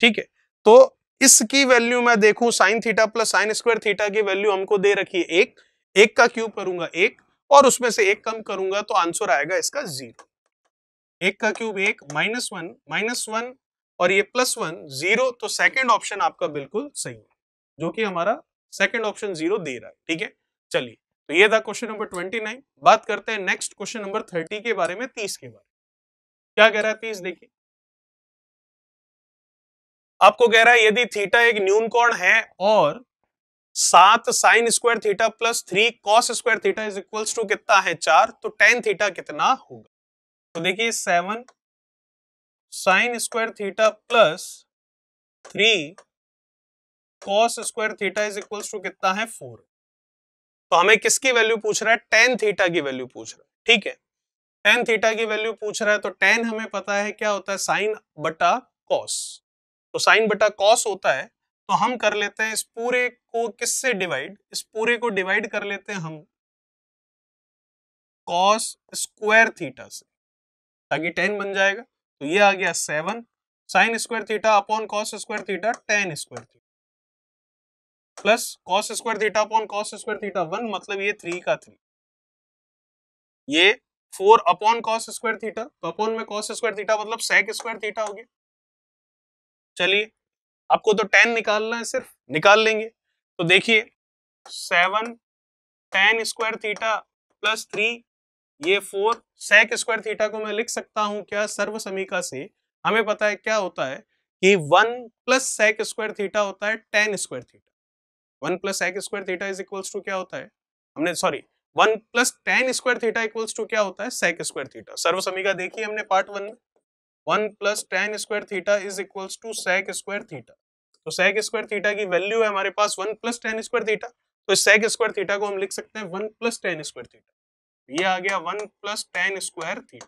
Speaker 1: ठीक है तो इसकी वैल्यू मैं देखूं sine theta plus sine square theta की वैल्यू हमको दे रखी है एक एक का क्यूब करूंगा एक और उसमें से एक कम करूंगा तो आंसर आएगा इसका जीरो एक का क्यूब एक माइनस वन माइनस वन और ये प्लस वन जीरो तो सेकंड ऑप्शन आपका बिल्कुल सही है जो कि हमारा सेकंड ऑप्शन जीरो दे रहा है ठीक है चलिए तो ये था क्वेश्चन नंबर ट्वेंटी नाइन बात करते हैं नेक्स्ट
Speaker 2: क्वेश्चन नंबर थर्टी के बारे में तीस के बारे में क्या कह रहा है तीस देखिए आपको कह रहा है यदि थीटा एक न्यून कोण है और
Speaker 1: सात sine square theta plus three cos square theta is equals to कितना है चार तो टेन थीटा कितना होगा तो देखिए seven sine square theta plus three cos square theta is equals to कितना है फोर तो हमें किसकी वैल्यू पूछ रहा है टेन थीटा की वैल्यू पूछ रहा है ठीक है टेन थीटा की वैल्यू पूछ रहा है तो टेन हमें पता है क्या होता है साइन बटा कॉस तो साइन बटा कॉस होता है तो हम कर लेते हैं इस पूरे को किससे डिवाइड इस पूरे को डिवाइड कर लेते हैं हम कॉस स्क्वायर थीटा से ताकि टेन बन जाएगा तो ये आ गया seven sine square theta upon cos square theta tan square theta plus cos square theta upon cos square theta one मतलब ये थ्री का थ्री ये four upon cos square theta तो अपॉन में कॉस स्क्वायर थीटा मतलब sec square theta हो गया चलिए आपको तो टेन निकालना है सिर्फ निकाल लेंगे तो देखिए seven tan square theta plus three ये फोर सेक स्क्वायर थीटा को मैं लिख सकता हूं क्या सर्व समीका से हमें पता है क्या होता है कि one plus sec square theta होता है tan square theta one plus sec square theta is equals to क्या होता है हमने sorry one plus tan square theta equals to क्या होता है सेक स्क्वायर थीटा सर्व समीका देखिए हमने पार्ट वन में one plus tan square theta is equals to sec square theta तो सेक स्क्वायर थीटा की वैल्यू है हमारे पास one plus tan square theta तो सेक स्क्वायर थीटा को हम लिख सकते हैं one plus tan square theta ये आ गया one plus tan square theta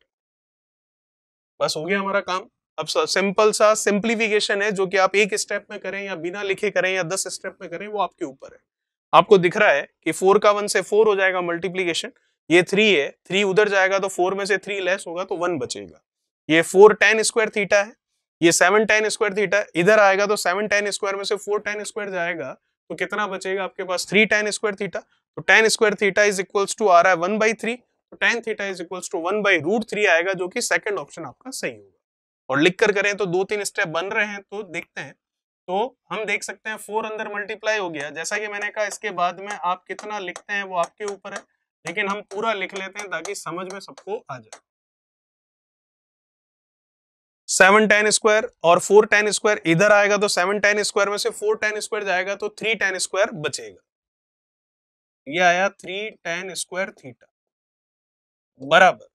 Speaker 1: बस हो गया हमारा काम अब सिंपल सा सिंप्लीफिकेशन है जो कि आप एक स्टेप में करें या बिना लिखे करें या दस स्टेप में करें वो आपके ऊपर है आपको दिख रहा है कि फोर का वन से फोर हो जाएगा मल्टीप्लीकेशन ये थ्री है थ्री उधर जाएगा तो फोर में से थ्री लेस होगा तो वन बचेगा ये फोर टेन स्क्वायर थीटा है ये सेवन टेन स्क्वायर थीटा इधर आएगा तो सेवन टेन स्क्वायर में से फोर टेन स्क्वायर जाएगा तो कितना बचेगा आपके पास थ्री टेन स्क्वायर थीटा तो tan square theta is equals to आ रहा है वन बाई थ्री तो tan theta is equals to one by root three आएगा जो कि सेकंड ऑप्शन आपका सही होगा और लिख कर करें तो दो तीन स्टेप बन रहे हैं तो देखते हैं तो हम देख सकते हैं फोर अंदर मल्टीप्लाई हो गया जैसा कि मैंने कहा इसके बाद में आप कितना लिखते हैं वो आपके ऊपर है लेकिन हम पूरा लिख लेते हैं ताकि समझ में सबको आ जाए सेवन टेन स्क्वायर और फोर टेन स्क्वायर इधर आएगा तो सेवन टेन स्क्वायर में से फोर टेन स्क्वायर जाएगा तो थ्री टेन स्क्वायर बचेगा ये आया थ्री टेन स्क्वायर थीटा बराबर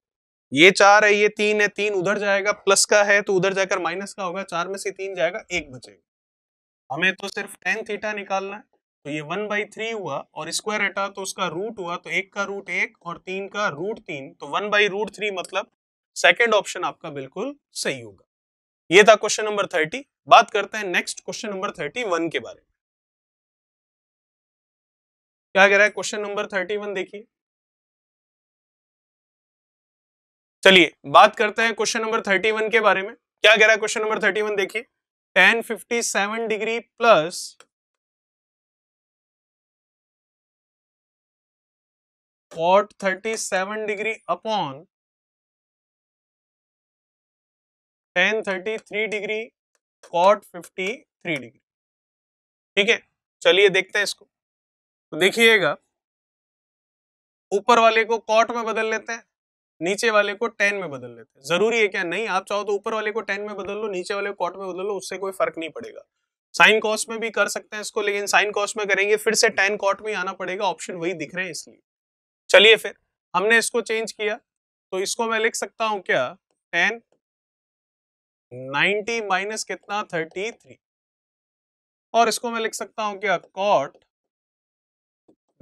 Speaker 1: ये चार है ये तीन है तीन उधर जाएगा प्लस का है तो उधर जाकर माइनस का होगा चार में से तीन जाएगा एक बचेगा हमें तो सिर्फ टेन थीटा निकालना है तो ये वन बाई थ्री हुआ और स्क्वायर हटा तो उसका रूट हुआ तो एक का रूट एक और तीन का रूट तीन तो वन बाई रूट थ्री मतलब सेकेंड ऑप्शन आपका बिल्कुल सही होगा ये था क्वेश्चन
Speaker 2: नंबर थर्टी बात करते हैं next question number thirty one के बारे में क्या कह रहा है क्वेश्चन नंबर थर्टी वन देखिए चलिए बात करते हैं क्वेश्चन नंबर थर्टी वन के बारे में क्या कह रहा है क्वेश्चन नंबर थर्टी वन देखिए tan fifty seven degree plus cot 37 tan thirty tan 33 cot cot 53 degree ठीक है चलिए देखते हैं इसको तो देखिएगा ऊपर वाले को कॉट में बदल लेते हैं
Speaker 1: नीचे वाले को टेन में बदल लेते हैं जरूरी है क्या नहीं आप चाहो तो ऊपर वाले को टेन में बदल लो नीचे वाले को कॉट में बदल लो उससे कोई फर्क नहीं पड़ेगा साइन कॉस्ट में भी कर सकते हैं इसको लेकिन साइन कॉस्ट में करेंगे फिर से टेन कॉट में आना पड़ेगा ऑप्शन वही दिख रहे हैं इसलिए चलिए फिर हमने इसको चेंज किया तो इसको मैं लिख सकता हूं क्या टेन नाइनटी माइनस कितना थर्टी थ्री और इसको मैं लिख सकता हूं क्या कॉट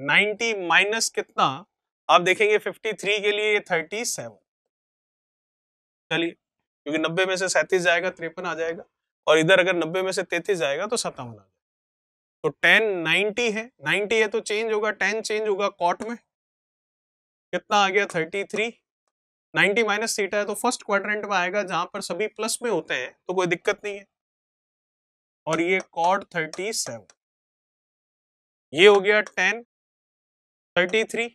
Speaker 1: 90 माइनस कितना आप देखेंगे 53 के लिए ये 37 चलिए क्योंकि 90 में से सैंतीस जाएगा तिरपन आ जाएगा और इधर अगर 90 में से 33 जाएगा तो सत्तावन आ जाएगा तो 10 90 है 90 है तो चेंज होगा 10 चेंज होगा कॉट में कितना आ गया 33 90 माइनस सीटा है तो फर्स्ट क्वाड्रेंट में आएगा जहां पर सभी प्लस में होते हैं तो कोई दिक्कत
Speaker 2: नहीं है और ये कॉड 37 ये हो गया 10 थर्टी थ्री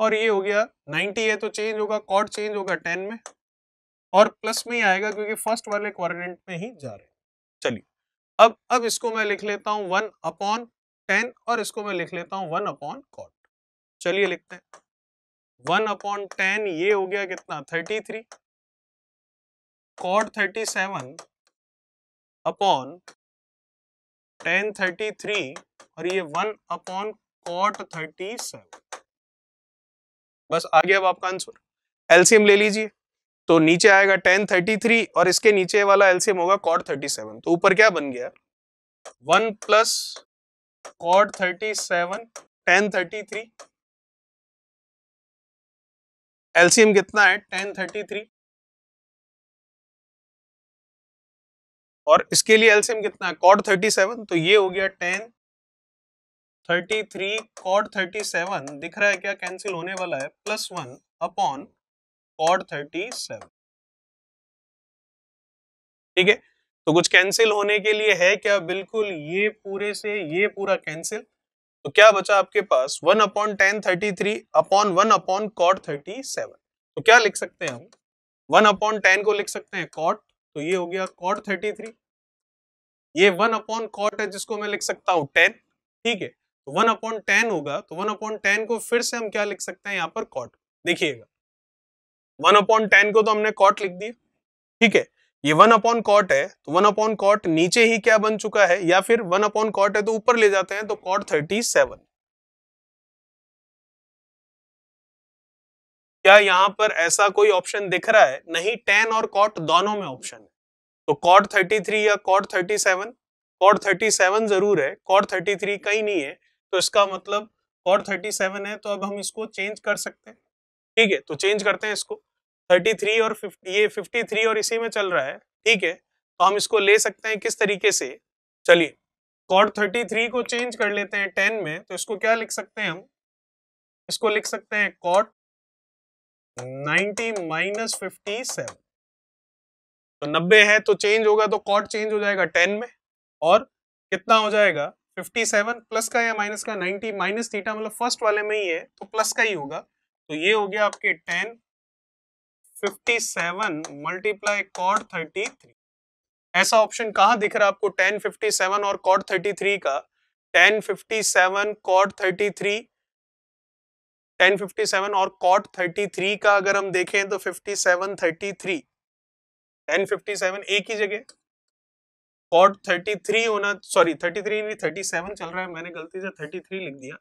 Speaker 2: और ये हो गया नाइन्टी है तो
Speaker 1: चेंज होगा कॉर्ड चेंज होगा टेन में और प्लस में ही आएगा क्योंकि फर्स्ट वाले क्वारेंट में ही जा रहे हैं चलिए अब अब इसको मैं लिख लेता हूँ वन अपॉन टेन और इसको मैं लिख लेता हूँ वन अपॉन कॉट चलिए लिखते हैं वन अपॉन टेन
Speaker 2: ये हो गया कितना thirty three cot thirty seven upon tan thirty three और ये one upon cot thirty seven बस आ गया अब आपका
Speaker 1: आंसर एलसीएम ले लीजिए तो नीचे आएगा टेन थर्टी थ्री और इसके नीचे वाला एलसीएम होगा
Speaker 2: कॉट थर्टी सेवन तो ऊपर क्या बन गया one plus cot thirty seven tan thirty three LCM कितना है टेन थर्टी थ्री और इसके लिए एलसीएम कितना है कॉट थर्टी सेवन तो ये हो गया tan
Speaker 1: thirty three cot thirty seven दिख रहा है क्या कैंसिल होने वाला है plus one upon cot thirty seven ठीक है तो कुछ कैंसिल होने के लिए है क्या बिल्कुल ये पूरे से ये पूरा कैंसिल तो क्या बचा आपके पास one upon tan thirty three upon one upon cot thirty seven तो क्या लिख सकते हैं हम वन अपॉन टेन को लिख सकते हैं कॉट तो ये हो गया कॉट थर्टी थ्री ये वन अपॉन कॉट है जिसको मैं लिख सकता हूं टेन ठीक है तो वन अपॉन टेन होगा तो वन अपॉन टेन को फिर से हम क्या लिख सकते हैं यहाँ पर कॉट देखिएगा वन अपॉन टेन को तो हमने कॉट लिख दिया ठीक है ये वन अपॉन कॉट है तो वन अपॉन कॉट नीचे ही क्या बन चुका है या फिर वन अपॉन कॉट है तो ऊपर ले जाते हैं तो कॉट थर्टी
Speaker 2: सेवन क्या यहां पर ऐसा कोई ऑप्शन दिख रहा है नहीं टेन और कॉट दोनों में ऑप्शन है तो कॉट
Speaker 1: थर्टी थ्री या cot thirty seven cot thirty seven जरूर है कॉट थर्टी थ्री कहीं नहीं है तो इसका मतलब और 37 है तो अब हम इसको चेंज कर सकते हैं ठीक है तो चेंज करते हैं इसको 33 और 50 ये 53 और इसी में चल रहा है ठीक है तो हम इसको ले सकते हैं किस तरीके से चलिए थर्टी तो 33 को चेंज कर लेते हैं 10
Speaker 2: में तो इसको क्या लिख सकते हैं हम इसको लिख सकते हैं कॉट 90 माइनस फिफ्टी तो 90 है तो चेंज होगा तो
Speaker 1: कॉट चेंज हो जाएगा 10 में और कितना हो जाएगा 57 प्लस का या माइनस का 90 माइनस थीटा मतलब फर्स्ट वाले में ही है तो प्लस का ही होगा तो ये हो गया आपके 10 57 मल्टीप्लाई कॉड 33 ऐसा ऑप्शन कहाँ दिख रहा है आपको 1057 और कॉड 33 का 1057 कॉड 33 1057 और कॉट 33 का अगर हम देखें तो 57 33 1057 एक ही जगह कॉड 33 होना सॉरी 33 नहीं 37 चल रहा है मैंने गलती से 33 लिख दिया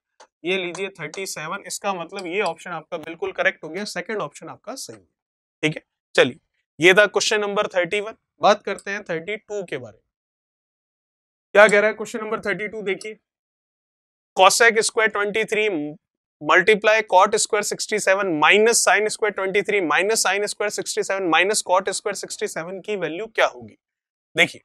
Speaker 1: ये लीजिए 37 इसका मतलब ये ऑप्शन आपका बिल्कुल करेक्ट हो गया सेकंड ऑप्शन आपका सही है ठीक है चलिए ये था क्वेश्चन नंबर 31 बात करते हैं 32 के बारे में क्या कह रहा है क्वेश्चन नंबर 32 देखिए cosec square 23 multiply cot square sixty seven minus sine square twenty three minus sine square sixty seven minus cot square sixty seven की वैल्यू क्या होगी देखिए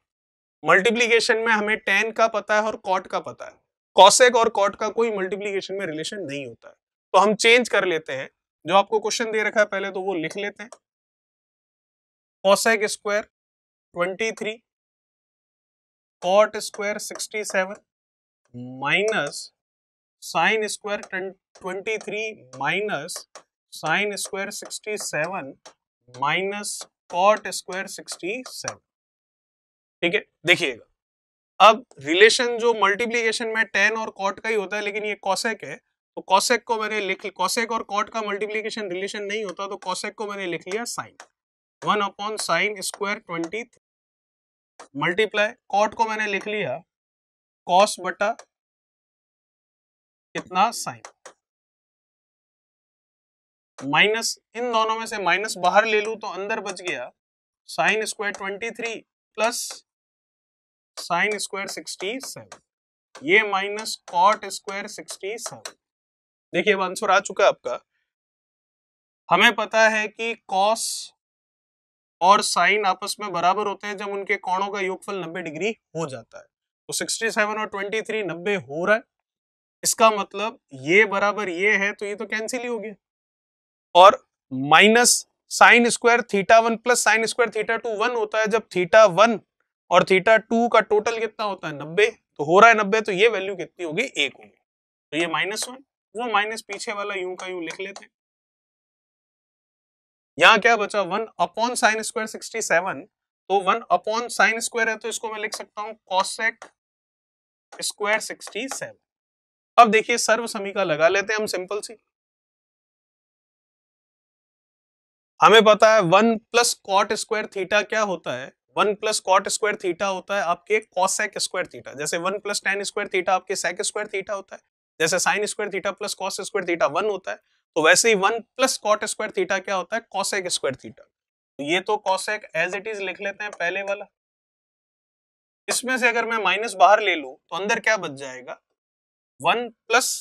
Speaker 1: मल्टीप्लीकेशन में हमें टेन का पता है और कॉट का पता है कॉसेक और कॉट का कोई मल्टीप्लीकेशन में रिलेशन नहीं होता है तो हम चेंज कर लेते हैं जो आपको क्वेश्चन दे रखा है
Speaker 2: पहले तो वो लिख लेते हैं cosec square twenty three cot square sixty seven minus
Speaker 1: sine square twenty three minus sine square sixty seven minus cot square sixty seven ठीक है देखिएगा अब रिलेशन जो मल्टीप्लीकेशन में टेन और कॉट का ही होता है लेकिन ये कॉसेक है तो कॉसेक को मैंने लिख कॉसेक और कॉट का मल्टीप्लीकेशन रिलेशन नहीं होता तो कॉसेक को मैंने लिख लिया sine one upon sine square twenty
Speaker 2: multiply cot को मैंने लिख लिया कॉस बटा कितना साइन माइनस इन दोनों में से माइनस बाहर ले लू तो अंदर बच गया sine square twenty three plus
Speaker 1: sine square sixty seven ये minus cot square sixty seven देखिए अब आंसर आ चुका है आपका हमें पता है कि कॉस और साइन आपस में बराबर होते हैं जब उनके कोणों का योगफल 90 डिग्री हो जाता है तो 67 और 23 90 हो रहा है इसका मतलब ये बराबर ये है तो ये तो कैंसिल ही हो गया और minus sine square theta one plus sine square theta two one होता है जब थीटा वन और थीटा टू का टोटल कितना होता है नब्बे तो हो रहा है नब्बे तो ये वैल्यू कितनी होगी एक होगी तो ये माइनस वन वो माइनस पीछे वाला यू का यू लिख लेते हैं यहाँ क्या बचा one upon sine square sixty seven तो वन अपॉन साइन
Speaker 2: स्क्वायर है तो इसको मैं लिख सकता हूँ कॉसेक स्क्वायर सिक्सटी सेवन अब देखिए सर्व समीका लगा लेते हैं हम सिंपल सी
Speaker 1: हमें पता है one plus cot square theta क्या होता है one plus cot square theta होता है आपके कॉसेक स्क्वायर थीटा जैसे one plus tan square theta आपके सेक स्क्वायर थीटा होता है जैसे sine square theta plus cos square theta one होता है तो वैसे ही one plus cot square theta क्या होता है कॉसेक स्क्वायर थीटा तो ये तो कॉसेक एज इट इज लिख लेते हैं पहले वाला इसमें से अगर मैं माइनस बाहर ले लू तो अंदर क्या बच जाएगा one plus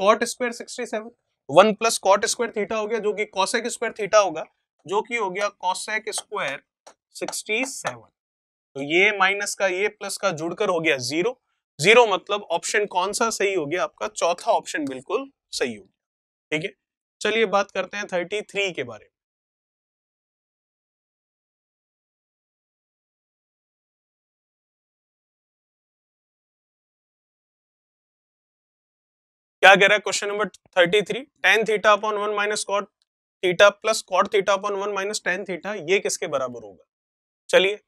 Speaker 1: cot square sixty seven one plus cot square theta हो गया जो कि कॉसेक स्क्वायर थीटा होगा जो कि हो गया कॉसेक स्क्वायर 67 तो ये माइनस का ये प्लस का जुड़कर हो गया जीरो जीरो मतलब ऑप्शन कौन सा सही हो
Speaker 2: गया आपका चौथा ऑप्शन बिल्कुल सही हो गया ठीक है चलिए बात करते हैं थर्टी थ्री के बारे में क्या कह रहा है question number thirty three tan theta upon one minus cot theta plus cot theta upon one minus tan theta ये किसके बराबर होगा चलिए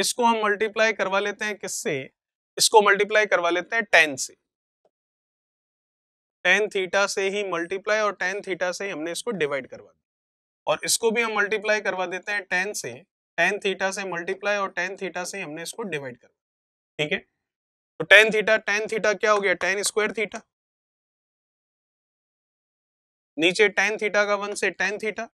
Speaker 2: इसको हम मल्टीप्लाई करवा लेते हैं किससे इसको मल्टीप्लाई करवा
Speaker 1: लेते हैं टेन से टेन थीटा से ही मल्टीप्लाई और टेन थीटा से ही हमने इसको डिवाइड करवा दिया और इसको भी हम मल्टीप्लाई करवा देते हैं टेन से
Speaker 2: टेन थीटा से मल्टीप्लाई और टेन थीटा से हमने इसको डिवाइड करवा ठीक है तो टेन थीटा टेन थीटा क्या हो गया टेन स्क्वायर थीटा नीचे टेन थीटा का वन से tan theta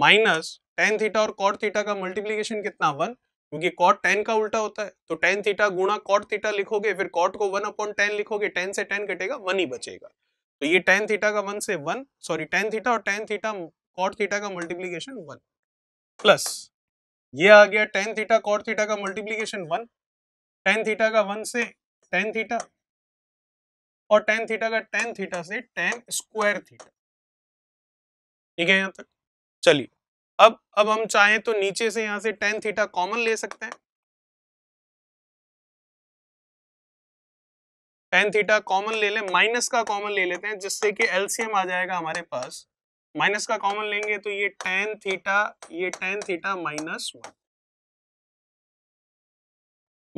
Speaker 2: minus tan theta और कॉट
Speaker 1: थीटा का मल्टीप्लीकेशन कितना वन क्योंकि कॉट टेन का उल्टा होता है तो टेन थीटा गुणा कॉट थीटा लिखोगे फिर कॉट को वन अपॉन टेन लिखोगे टेन से टेन कटेगा वन ही बचेगा तो ये टेन थीटा का वन से वन सॉरी टेन थीटा और टेन थीटा कॉट थीटा का मल्टीप्लीकेशन वन प्लस ये आ गया टेन थीटा कॉट थीटा का मल्टीप्लीकेशन वन टेन थीटा का वन से
Speaker 2: टेन थीटा और टेन थीटा का टेन थीटा से टेन स्क्वायर थीटा ठीक है यहां तक चलिए अब अब हम चाहें तो नीचे से यहां से टेन थीटा कॉमन ले सकते हैं टेन थीटा कॉमन ले ले माइनस का कॉमन ले लेते हैं जिससे कि एलसीएम
Speaker 1: आ जाएगा हमारे पास माइनस का कॉमन लेंगे तो ये टेन थीटा ये tan theta minus one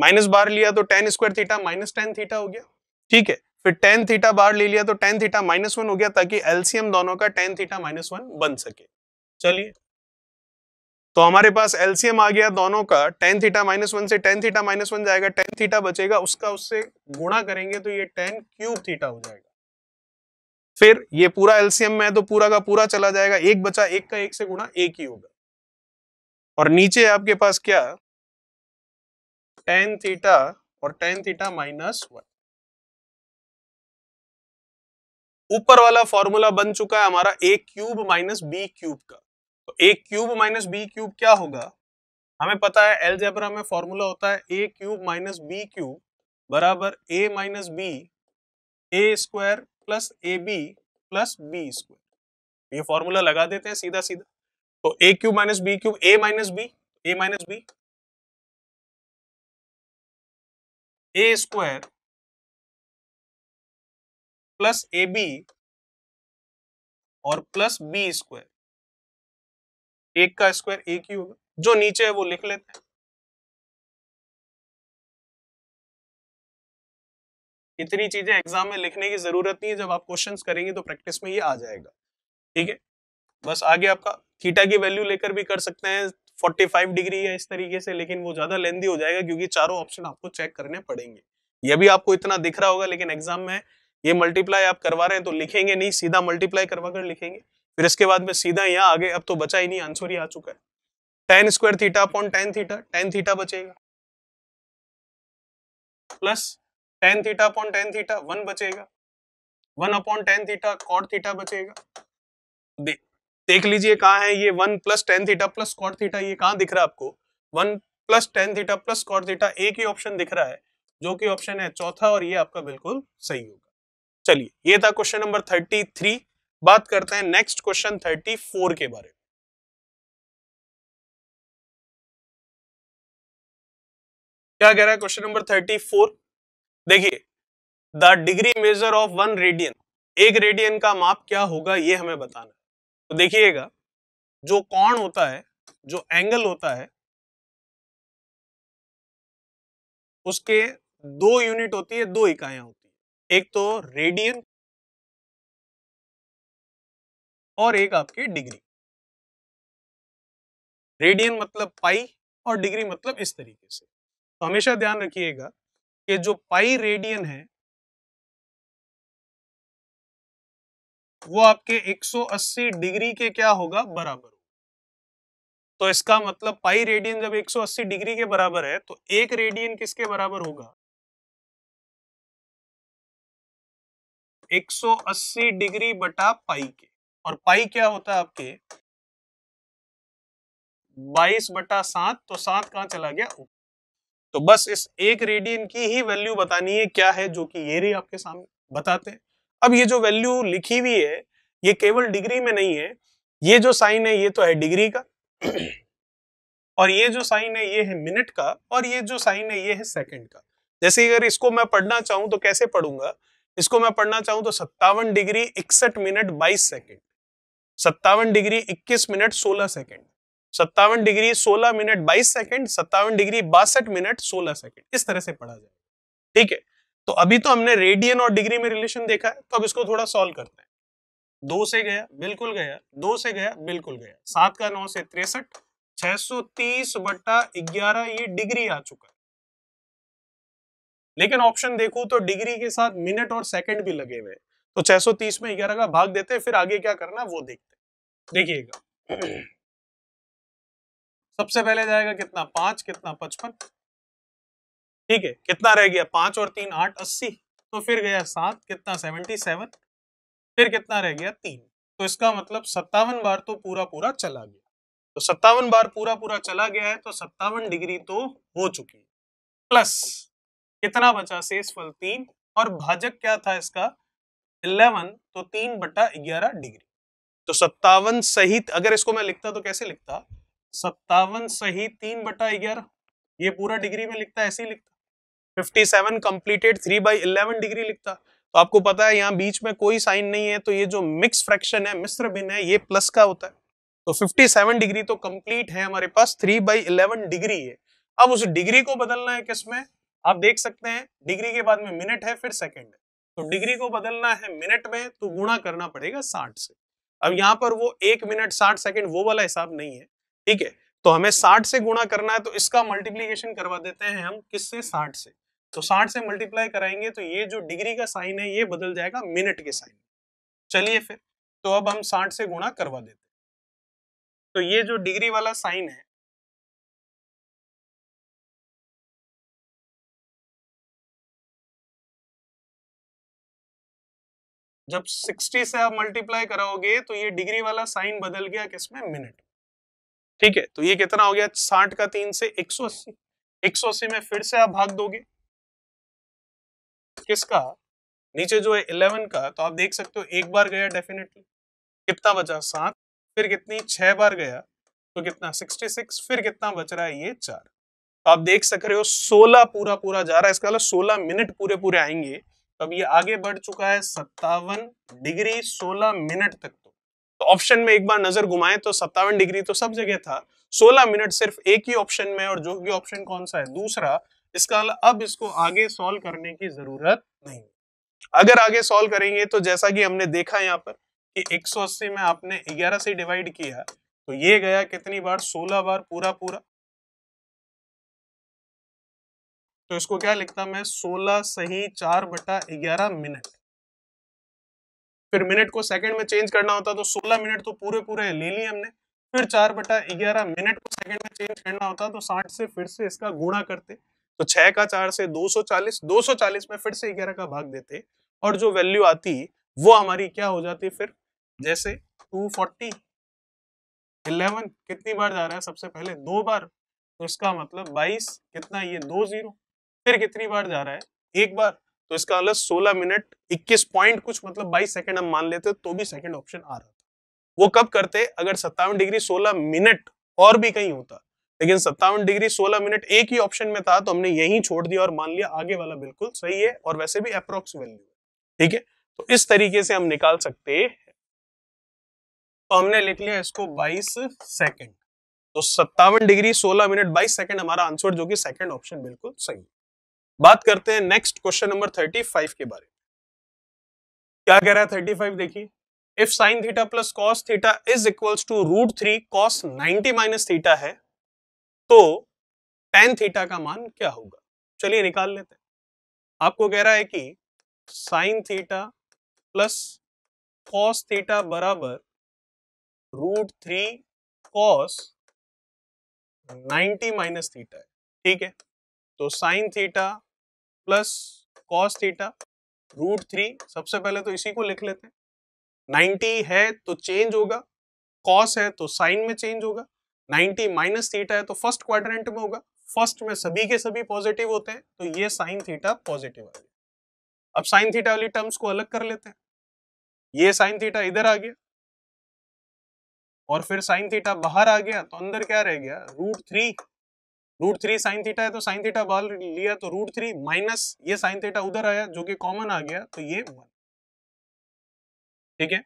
Speaker 1: minus बार लिया तो tan square theta minus tan theta हो गया ठीक है फिर टेन थीटा बार ले लिया तो टेन थीटा माइनस वन हो गया ताकि एलसीएम दोनों का टेन थीटा माइनस वन बन सके चलिए तो हमारे पास एलसीएम आ गया दोनों का टेन थीटा माइनस वन से टेन थीटा माइनस वन जाएगा टेन थीटा बचेगा उसका उससे गुणा करेंगे तो ये टेन क्यूब थीटा हो जाएगा फिर ये पूरा एलसीएम में है तो पूरा का पूरा चला जाएगा एक बचा एक का एक से गुणा एक ही होगा
Speaker 2: और नीचे आपके पास क्या टेन थीटा और टेन थीटा माइनस वन ऊपर वाला फॉर्मूला
Speaker 1: बन चुका है हमारा a cube minus b cube का तो ए क्यूब माइनस बी क्यूब क्या होगा हमें पता है एलजेब्रा में फॉर्मूला होता है ए क्यूब माइनस बी क्यूब बराबर a minus b a square plus a b plus
Speaker 2: b square ये फॉर्मूला लगा देते हैं सीधा सीधा तो ए cube minus b cube a minus b a minus b a square plus a B और plus b square एक का स्क्वायर एक ही होगा जो नीचे है वो लिख लेते हैं इतनी चीजें एग्जाम में लिखने की जरूरत नहीं है जब आप क्वेश्चन करेंगे तो प्रैक्टिस में ये
Speaker 1: आ जाएगा ठीक है बस आगे आपका थीटा की वैल्यू लेकर भी कर सकते हैं 45 डिग्री है इस तरीके से लेकिन वो ज्यादा लेंदी हो जाएगा क्योंकि चारों ऑप्शन आपको चेक करने पड़ेंगे ये भी आपको इतना दिख रहा होगा लेकिन एग्जाम में ये मल्टीप्लाई आप करवा रहे हैं तो लिखेंगे नहीं सीधा मल्टीप्लाई करवा कर लिखेंगे फिर इसके बाद में सीधा यहाँ आगे अब तो बचा ही नहीं आंसर ही आ चुका है tan square theta upon tan theta tan theta बचेगा plus tan theta upon tan theta one बचेगा one upon tan theta cot theta बचेगा देख देख लीजिए कहा है ये one plus tan theta plus cot theta ये कहाँ दिख रहा है आपको one plus tan theta plus cot theta एक ही ऑप्शन दिख रहा है जो कि ऑप्शन है चौथा और ये आपका बिल्कुल सही होगा चलिए ये था क्वेश्चन नंबर थर्टी थ्री
Speaker 2: बात करते हैं नेक्स्ट क्वेश्चन थर्टी फोर के बारे में क्या कह रहा है क्वेश्चन नंबर थर्टी फोर देखिए the degree measure of one radian एक रेडियन का माप क्या होगा ये हमें बताना तो देखिएगा जो कोण होता है जो एंगल होता है उसके दो यूनिट होती है दो इकाइयां होती है एक तो रेडियन और एक आपकी डिग्री रेडियन मतलब पाई और डिग्री मतलब इस तरीके से तो हमेशा ध्यान रखिएगा कि जो पाई रेडियन है वो आपके 180 डिग्री के क्या होगा बराबर तो इसका मतलब पाई रेडियन जब 180 डिग्री के बराबर है तो एक रेडियन किसके बराबर होगा 180 डिग्री बटा पाई के और पाई क्या होता है आपके
Speaker 1: 22 बटा सात तो सात कहा चला गया ऊपर तो बस इस एक रेडियन की ही वैल्यू बतानी है क्या है जो कि ये रही आपके सामने बताते हैं अब ये जो वैल्यू लिखी हुई है ये केवल डिग्री में नहीं है ये जो साइन है ये तो है डिग्री [clears throat] का और ये जो साइन है ये है मिनट का और ये जो साइन है ये है सेकंड का जैसे अगर इसको मैं पढ़ना चाहूं तो कैसे पढ़ूंगा इसको मैं पढ़ना चाहूं तो सत्तावन डिग्री इकसठ मिनट बाईस सेकेंड सत्तावन डिग्री इक्कीस मिनट सोलह सेकेंड सत्तावन डिग्री सोलह मिनट बाईस सेकेंड सत्तावन डिग्री बासठ मिनट सोलह सेकेंड इस तरह से पढ़ा जाए ठीक है तो अभी तो हमने रेडियन और डिग्री में रिलेशन देखा है तो अब इसको थोड़ा सॉल्व करते हैं दो से गया बिल्कुल गया दो से गया बिल्कुल गया सात का नौ से तिरसठ छह सौ तीस बट्टा ग्यारह ये डिग्री आ चुका है लेकिन ऑप्शन देखो तो डिग्री के साथ मिनट और सेकंड भी लगे हुए तो छह सौ तीस में ग्यारह का भाग देते हैं
Speaker 2: फिर आगे क्या करना वो देखते हैं देखिएगा [clears throat] सबसे पहले जाएगा कितना पांच कितना पचपन ठीक है कितना रह गया पांच
Speaker 1: और तीन आठ अस्सी तो फिर गया सात कितना सेवनटी सेवन फिर कितना रह गया तीन तो इसका मतलब सत्तावन बार तो पूरा पूरा चला गया तो सत्तावन बार पूरा पूरा चला गया है तो सत्तावन डिग्री तो हो चुकी है प्लस कितना बचा फल तीन और भाजक क्या था इसका इलेवन तो तीन बटा ग्यारह डिग्री तो सत्तावन सहित अगर इसको मैं लिखता तो कैसे लिखता सत्तावन सहित तीन बटा ग्यारह ये पूरा डिग्री में लिखता ऐसे ही लिखता 57 कंप्लीटेड 3 बाई इलेवन डिग्री लिखता तो आपको पता है यहाँ बीच में कोई साइन नहीं है तो ये जो मिक्स फ्रैक्शन है मिश्र भिन्न है ये प्लस का होता है तो 57 डिग्री तो कंप्लीट है हमारे पास 3 बाई इलेवन डिग्री है अब उस डिग्री को बदलना है किसमें आप देख सकते हैं डिग्री के बाद में मिनट है फिर सेकेंड है तो डिग्री को बदलना है मिनट में तो गुणा करना पड़ेगा साठ से अब यहाँ पर वो एक मिनट साठ सेकेंड वो वाला हिसाब नहीं है ठीक है तो हमें 60 से गुणा करना है तो इसका मल्टीप्लीकेशन करवा देते हैं हम किससे 60 से तो 60 से मल्टीप्लाई कराएंगे तो ये जो डिग्री का साइन है ये बदल जाएगा मिनट के साइन चलिए फिर
Speaker 2: तो अब हम 60 से गुणा करवा देते हैं तो ये जो डिग्री वाला साइन है जब 60 से आप मल्टीप्लाई कराओगे तो ये डिग्री वाला साइन बदल गया किसमें मिनट ठीक है तो ये कितना हो
Speaker 1: गया 60 का तीन से 180 180 में फिर से आप भाग दोगे किसका नीचे जो है इलेवन का तो आप देख सकते हो एक बार गया डेफिनेटली कितना बचा सात फिर कितनी छह बार गया तो कितना सिक्सटी सिक्स फिर कितना बच रहा है ये चार तो आप देख सक रहे हो सोलह पूरा पूरा जा रहा है इसका मतलब सोलह मिनट पूरे पूरे आएंगे तो अब ये आगे बढ़ चुका है सत्तावन डिग्री सोलह मिनट तक तो ऑप्शन तो में एक बार नजर घुमाए तो सत्तावन डिग्री तो सब जगह था सोलह मिनट सिर्फ एक ही ऑप्शन में और जो भी ऑप्शन कौन सा है दूसरा इसका अब इसको आगे सॉल्व करने की जरूरत नहीं अगर आगे सॉल्व करेंगे तो जैसा कि हमने देखा यहाँ पर कि 180 में आपने 11 से डिवाइड किया तो ये गया कितनी बार 16 बार पूरा
Speaker 2: पूरा तो इसको क्या लिखता मैं 16 सही 4 बटा 11 मिनट फिर मिनट को सेकंड में
Speaker 1: चेंज करना होता तो 16 मिनट तो पूरे पूरे ले लिए हमने फिर 4 बटा 11 मिनट को सेकंड में चेंज करना होता तो 60 से फिर से इसका गुणा करते तो छह का चार से 240 240 में फिर से ग्यारह का भाग देते और जो वैल्यू आती वो हमारी क्या हो जाती फिर जैसे 240 11 कितनी बार जा रहा है सबसे पहले दो बार तो इसका मतलब 22 कितना ये दो जीरो फिर कितनी बार जा रहा है एक बार तो इसका मतलब 16 मिनट 21 पॉइंट कुछ मतलब 22 सेकंड हम मान लेते तो भी सेकंड ऑप्शन आ रहा था वो कब करते अगर सत्तावन डिग्री 16 मिनट और भी कहीं होता लेकिन सत्तावन डिग्री सोलह मिनट एक ही ऑप्शन में था तो हमने यही छोड़ दिया और मान लिया आगे वाला बिल्कुल सही है और वैसे भी अप्रोक्स वैल्यू है ठीक है तो इस तरीके से हम निकाल सकते हैं तो हमने लिख लिया इसको 22 सेकंड तो सत्तावन डिग्री 16 मिनट 22 सेकंड हमारा आंसर जो कि सेकंड ऑप्शन बिल्कुल सही है बात करते हैं नेक्स्ट क्वेश्चन नंबर फाइव के बारे में क्या कह रहा है फाइव देखिए if sine theta plus cos theta is equals to root three cos ninety minus theta है तो टेन थीटा का मान क्या होगा चलिए निकाल लेते हैं
Speaker 2: आपको कह रहा है कि sine theta plus cos theta बराबर root three cos ninety minus theta है ठीक है तो sine theta plus
Speaker 1: cos theta root three सबसे पहले तो इसी को लिख लेते हैं 90 है तो चेंज होगा कॉस है तो साइन में चेंज होगा 90 माइनस थीटा है तो फर्स्ट क्वाड्रेंट में होगा फर्स्ट में सभी के सभी पॉजिटिव होते हैं तो ये साइन थीटा पॉजिटिव
Speaker 2: आ गया अब साइन थीटा वाली टर्म्स को अलग कर लेते हैं ये साइन थीटा इधर आ गया और फिर साइन थीटा बाहर आ गया तो अंदर क्या रह गया root
Speaker 1: three root three sine theta है तो साइन थीटा बाहर लिया तो रूट थ्री माइनस ये साइन थीटा उधर आया जो कि कॉमन आ गया तो ये वन ठीक है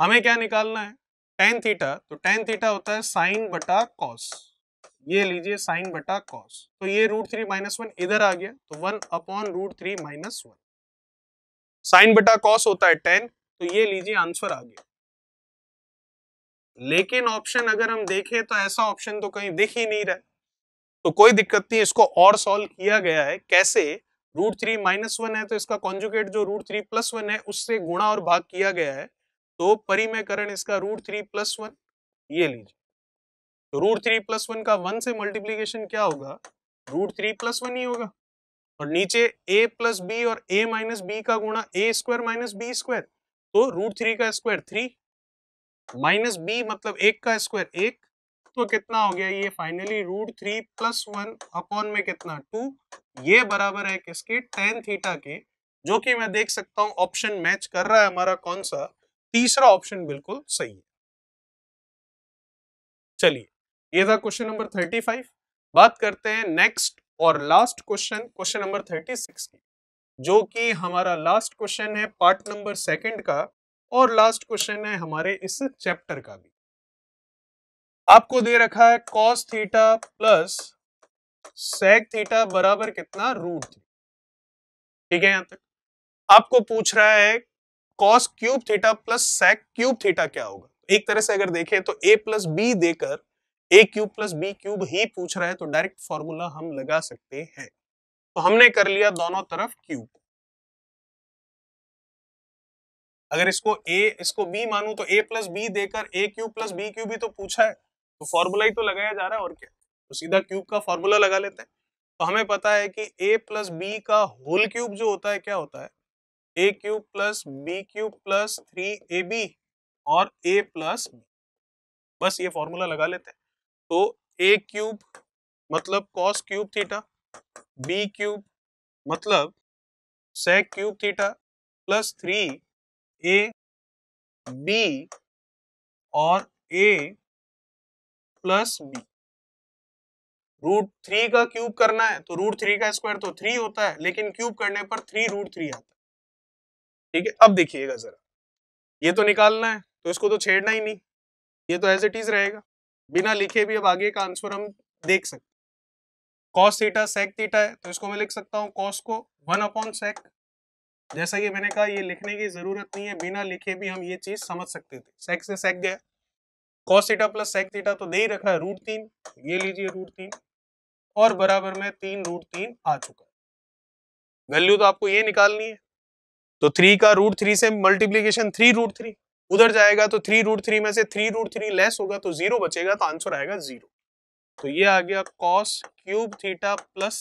Speaker 1: हमें क्या निकालना है टेन थीटा तो टेन थीटा होता है साइन बटा कॉस ये लीजिए साइन बटा कॉस तो ये रूट थ्री माइनस वन इधर आ गया तो one upon root three minus one sine बटा कॉस होता है टेन तो ये लीजिए आंसर आ गया लेकिन ऑप्शन अगर हम देखें तो ऐसा ऑप्शन तो कहीं दिख ही नहीं रहा तो कोई दिक्कत नहीं इसको और सॉल्व किया गया है कैसे रूट थ्री माइनस वन है तो इसका कॉन्जुगेट जो रूट थ्री प्लस वन है उससे गुणा और भाग किया गया है तो परिमयकरण इसका रूट थ्री प्लस वन ये लीजिए तो रूट थ्री प्लस वन का वन से मल्टीप्लीकेशन क्या होगा रूट थ्री प्लस वन ही होगा और नीचे ए प्लस बी और ए माइनस बी का गुणा a square minus b square तो रूट थ्री का स्क्वायर थ्री माइनस बी मतलब एक का स्क्वायर एक तो कितना हो गया ये finally root three plus one upon में कितना टू ये बराबर है किसके टेन थीटा के जो कि मैं देख सकता हूँ ऑप्शन मैच कर रहा है हमारा कौन सा तीसरा ऑप्शन बिल्कुल सही है चलिए ये था क्वेश्चन नंबर थर्टी फाइव बात करते हैं नेक्स्ट और last question question number thirty six की जो कि हमारा लास्ट क्वेश्चन है पार्ट नंबर सेकंड का और लास्ट क्वेश्चन है हमारे इस चैप्टर का भी आपको दे रखा है cos theta plus sec theta बराबर कितना रूट थीटा ठीक है यहां तक आपको पूछ रहा है cos cube theta plus sec cube theta क्या होगा एक तरह से अगर देखें तो ए प्लस बी देकर A cube plus B cube
Speaker 2: ही पूछ रहा है तो डायरेक्ट फॉर्मूला हम लगा सकते हैं तो हमने कर लिया दोनों तरफ क्यूब अगर इसको a इसको b मानू तो a प्लस बी देकर A cube plus B cube ही तो पूछा है तो फॉर्मूला ही तो लगाया जा रहा है और क्या
Speaker 1: तो सीधा क्यूब का फॉर्मूला लगा लेते हैं तो हमें पता है कि a प्लस बी का होल क्यूब जो होता है क्या होता है ए cube plus B cube plus three A B और ए प्लस बी बस ये फॉर्मूला लगा लेते हैं तो ए क्यूब मतलब cos cube theta B cube मतलब
Speaker 2: sec cube theta plus three A B और A plus B root three का क्यूब करना है तो रूट थ्री का स्क्वायर तो थ्री होता है लेकिन क्यूब
Speaker 1: करने पर थ्री रूट थ्री आता है ठीक है अब देखिएगा जरा ये तो निकालना है तो इसको तो छेड़ना ही नहीं ये तो एज इट इज रहेगा बिना लिखे भी अब आगे का आंसर हम देख सकते कॉस थीटा सेक थीटा है तो इसको मैं लिख सकता हूँ कॉस को वन अपॉन सेक जैसा कि मैंने कहा ये लिखने की जरूरत नहीं है बिना लिखे भी हम ये चीज समझ सकते थे सेक से सेक गया cos theta plus sec theta तो दे ही रखा है रूट तीन ये लीजिए रूट तीन और बराबर में तीन रूट तीन आ चुका है वैल्यू तो आपको ये निकालनी है तो थ्री का रूट थ्री से मल्टीप्लीकेशन थ्री रूट थ्री उधर जाएगा तो थ्री रूट थ्री में से थ्री रूट थ्री लेस होगा तो जीरो बचेगा तो आंसर आएगा जीरो तो ये आ गया cos cube theta plus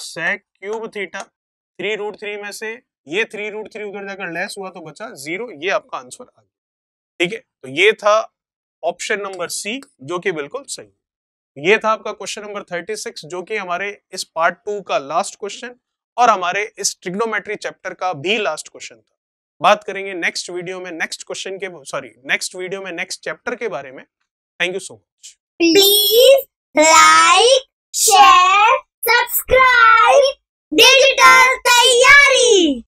Speaker 1: sec cube theta three root three में से ये थ्री रूट थ्री उधर जाकर लेस हुआ तो बचा जीरो ये आपका आंसर आ गया ठीक है तो ये था ऑप्शन नंबर सी जो कि बिल्कुल सही ये था आपका क्वेश्चन नंबर थर्टी सिक्स जो कि हमारे इस पार्ट टू का लास्ट क्वेश्चन और हमारे इस ट्रिग्नोमेट्री चैप्टर का भी लास्ट क्वेश्चन था बात करेंगे नेक्स्ट वीडियो में नेक्स्ट क्वेश्चन के सॉरी नेक्स्ट वीडियो में नेक्स्ट चैप्टर के बारे में thank you so much
Speaker 2: please like share subscribe digital तैयारी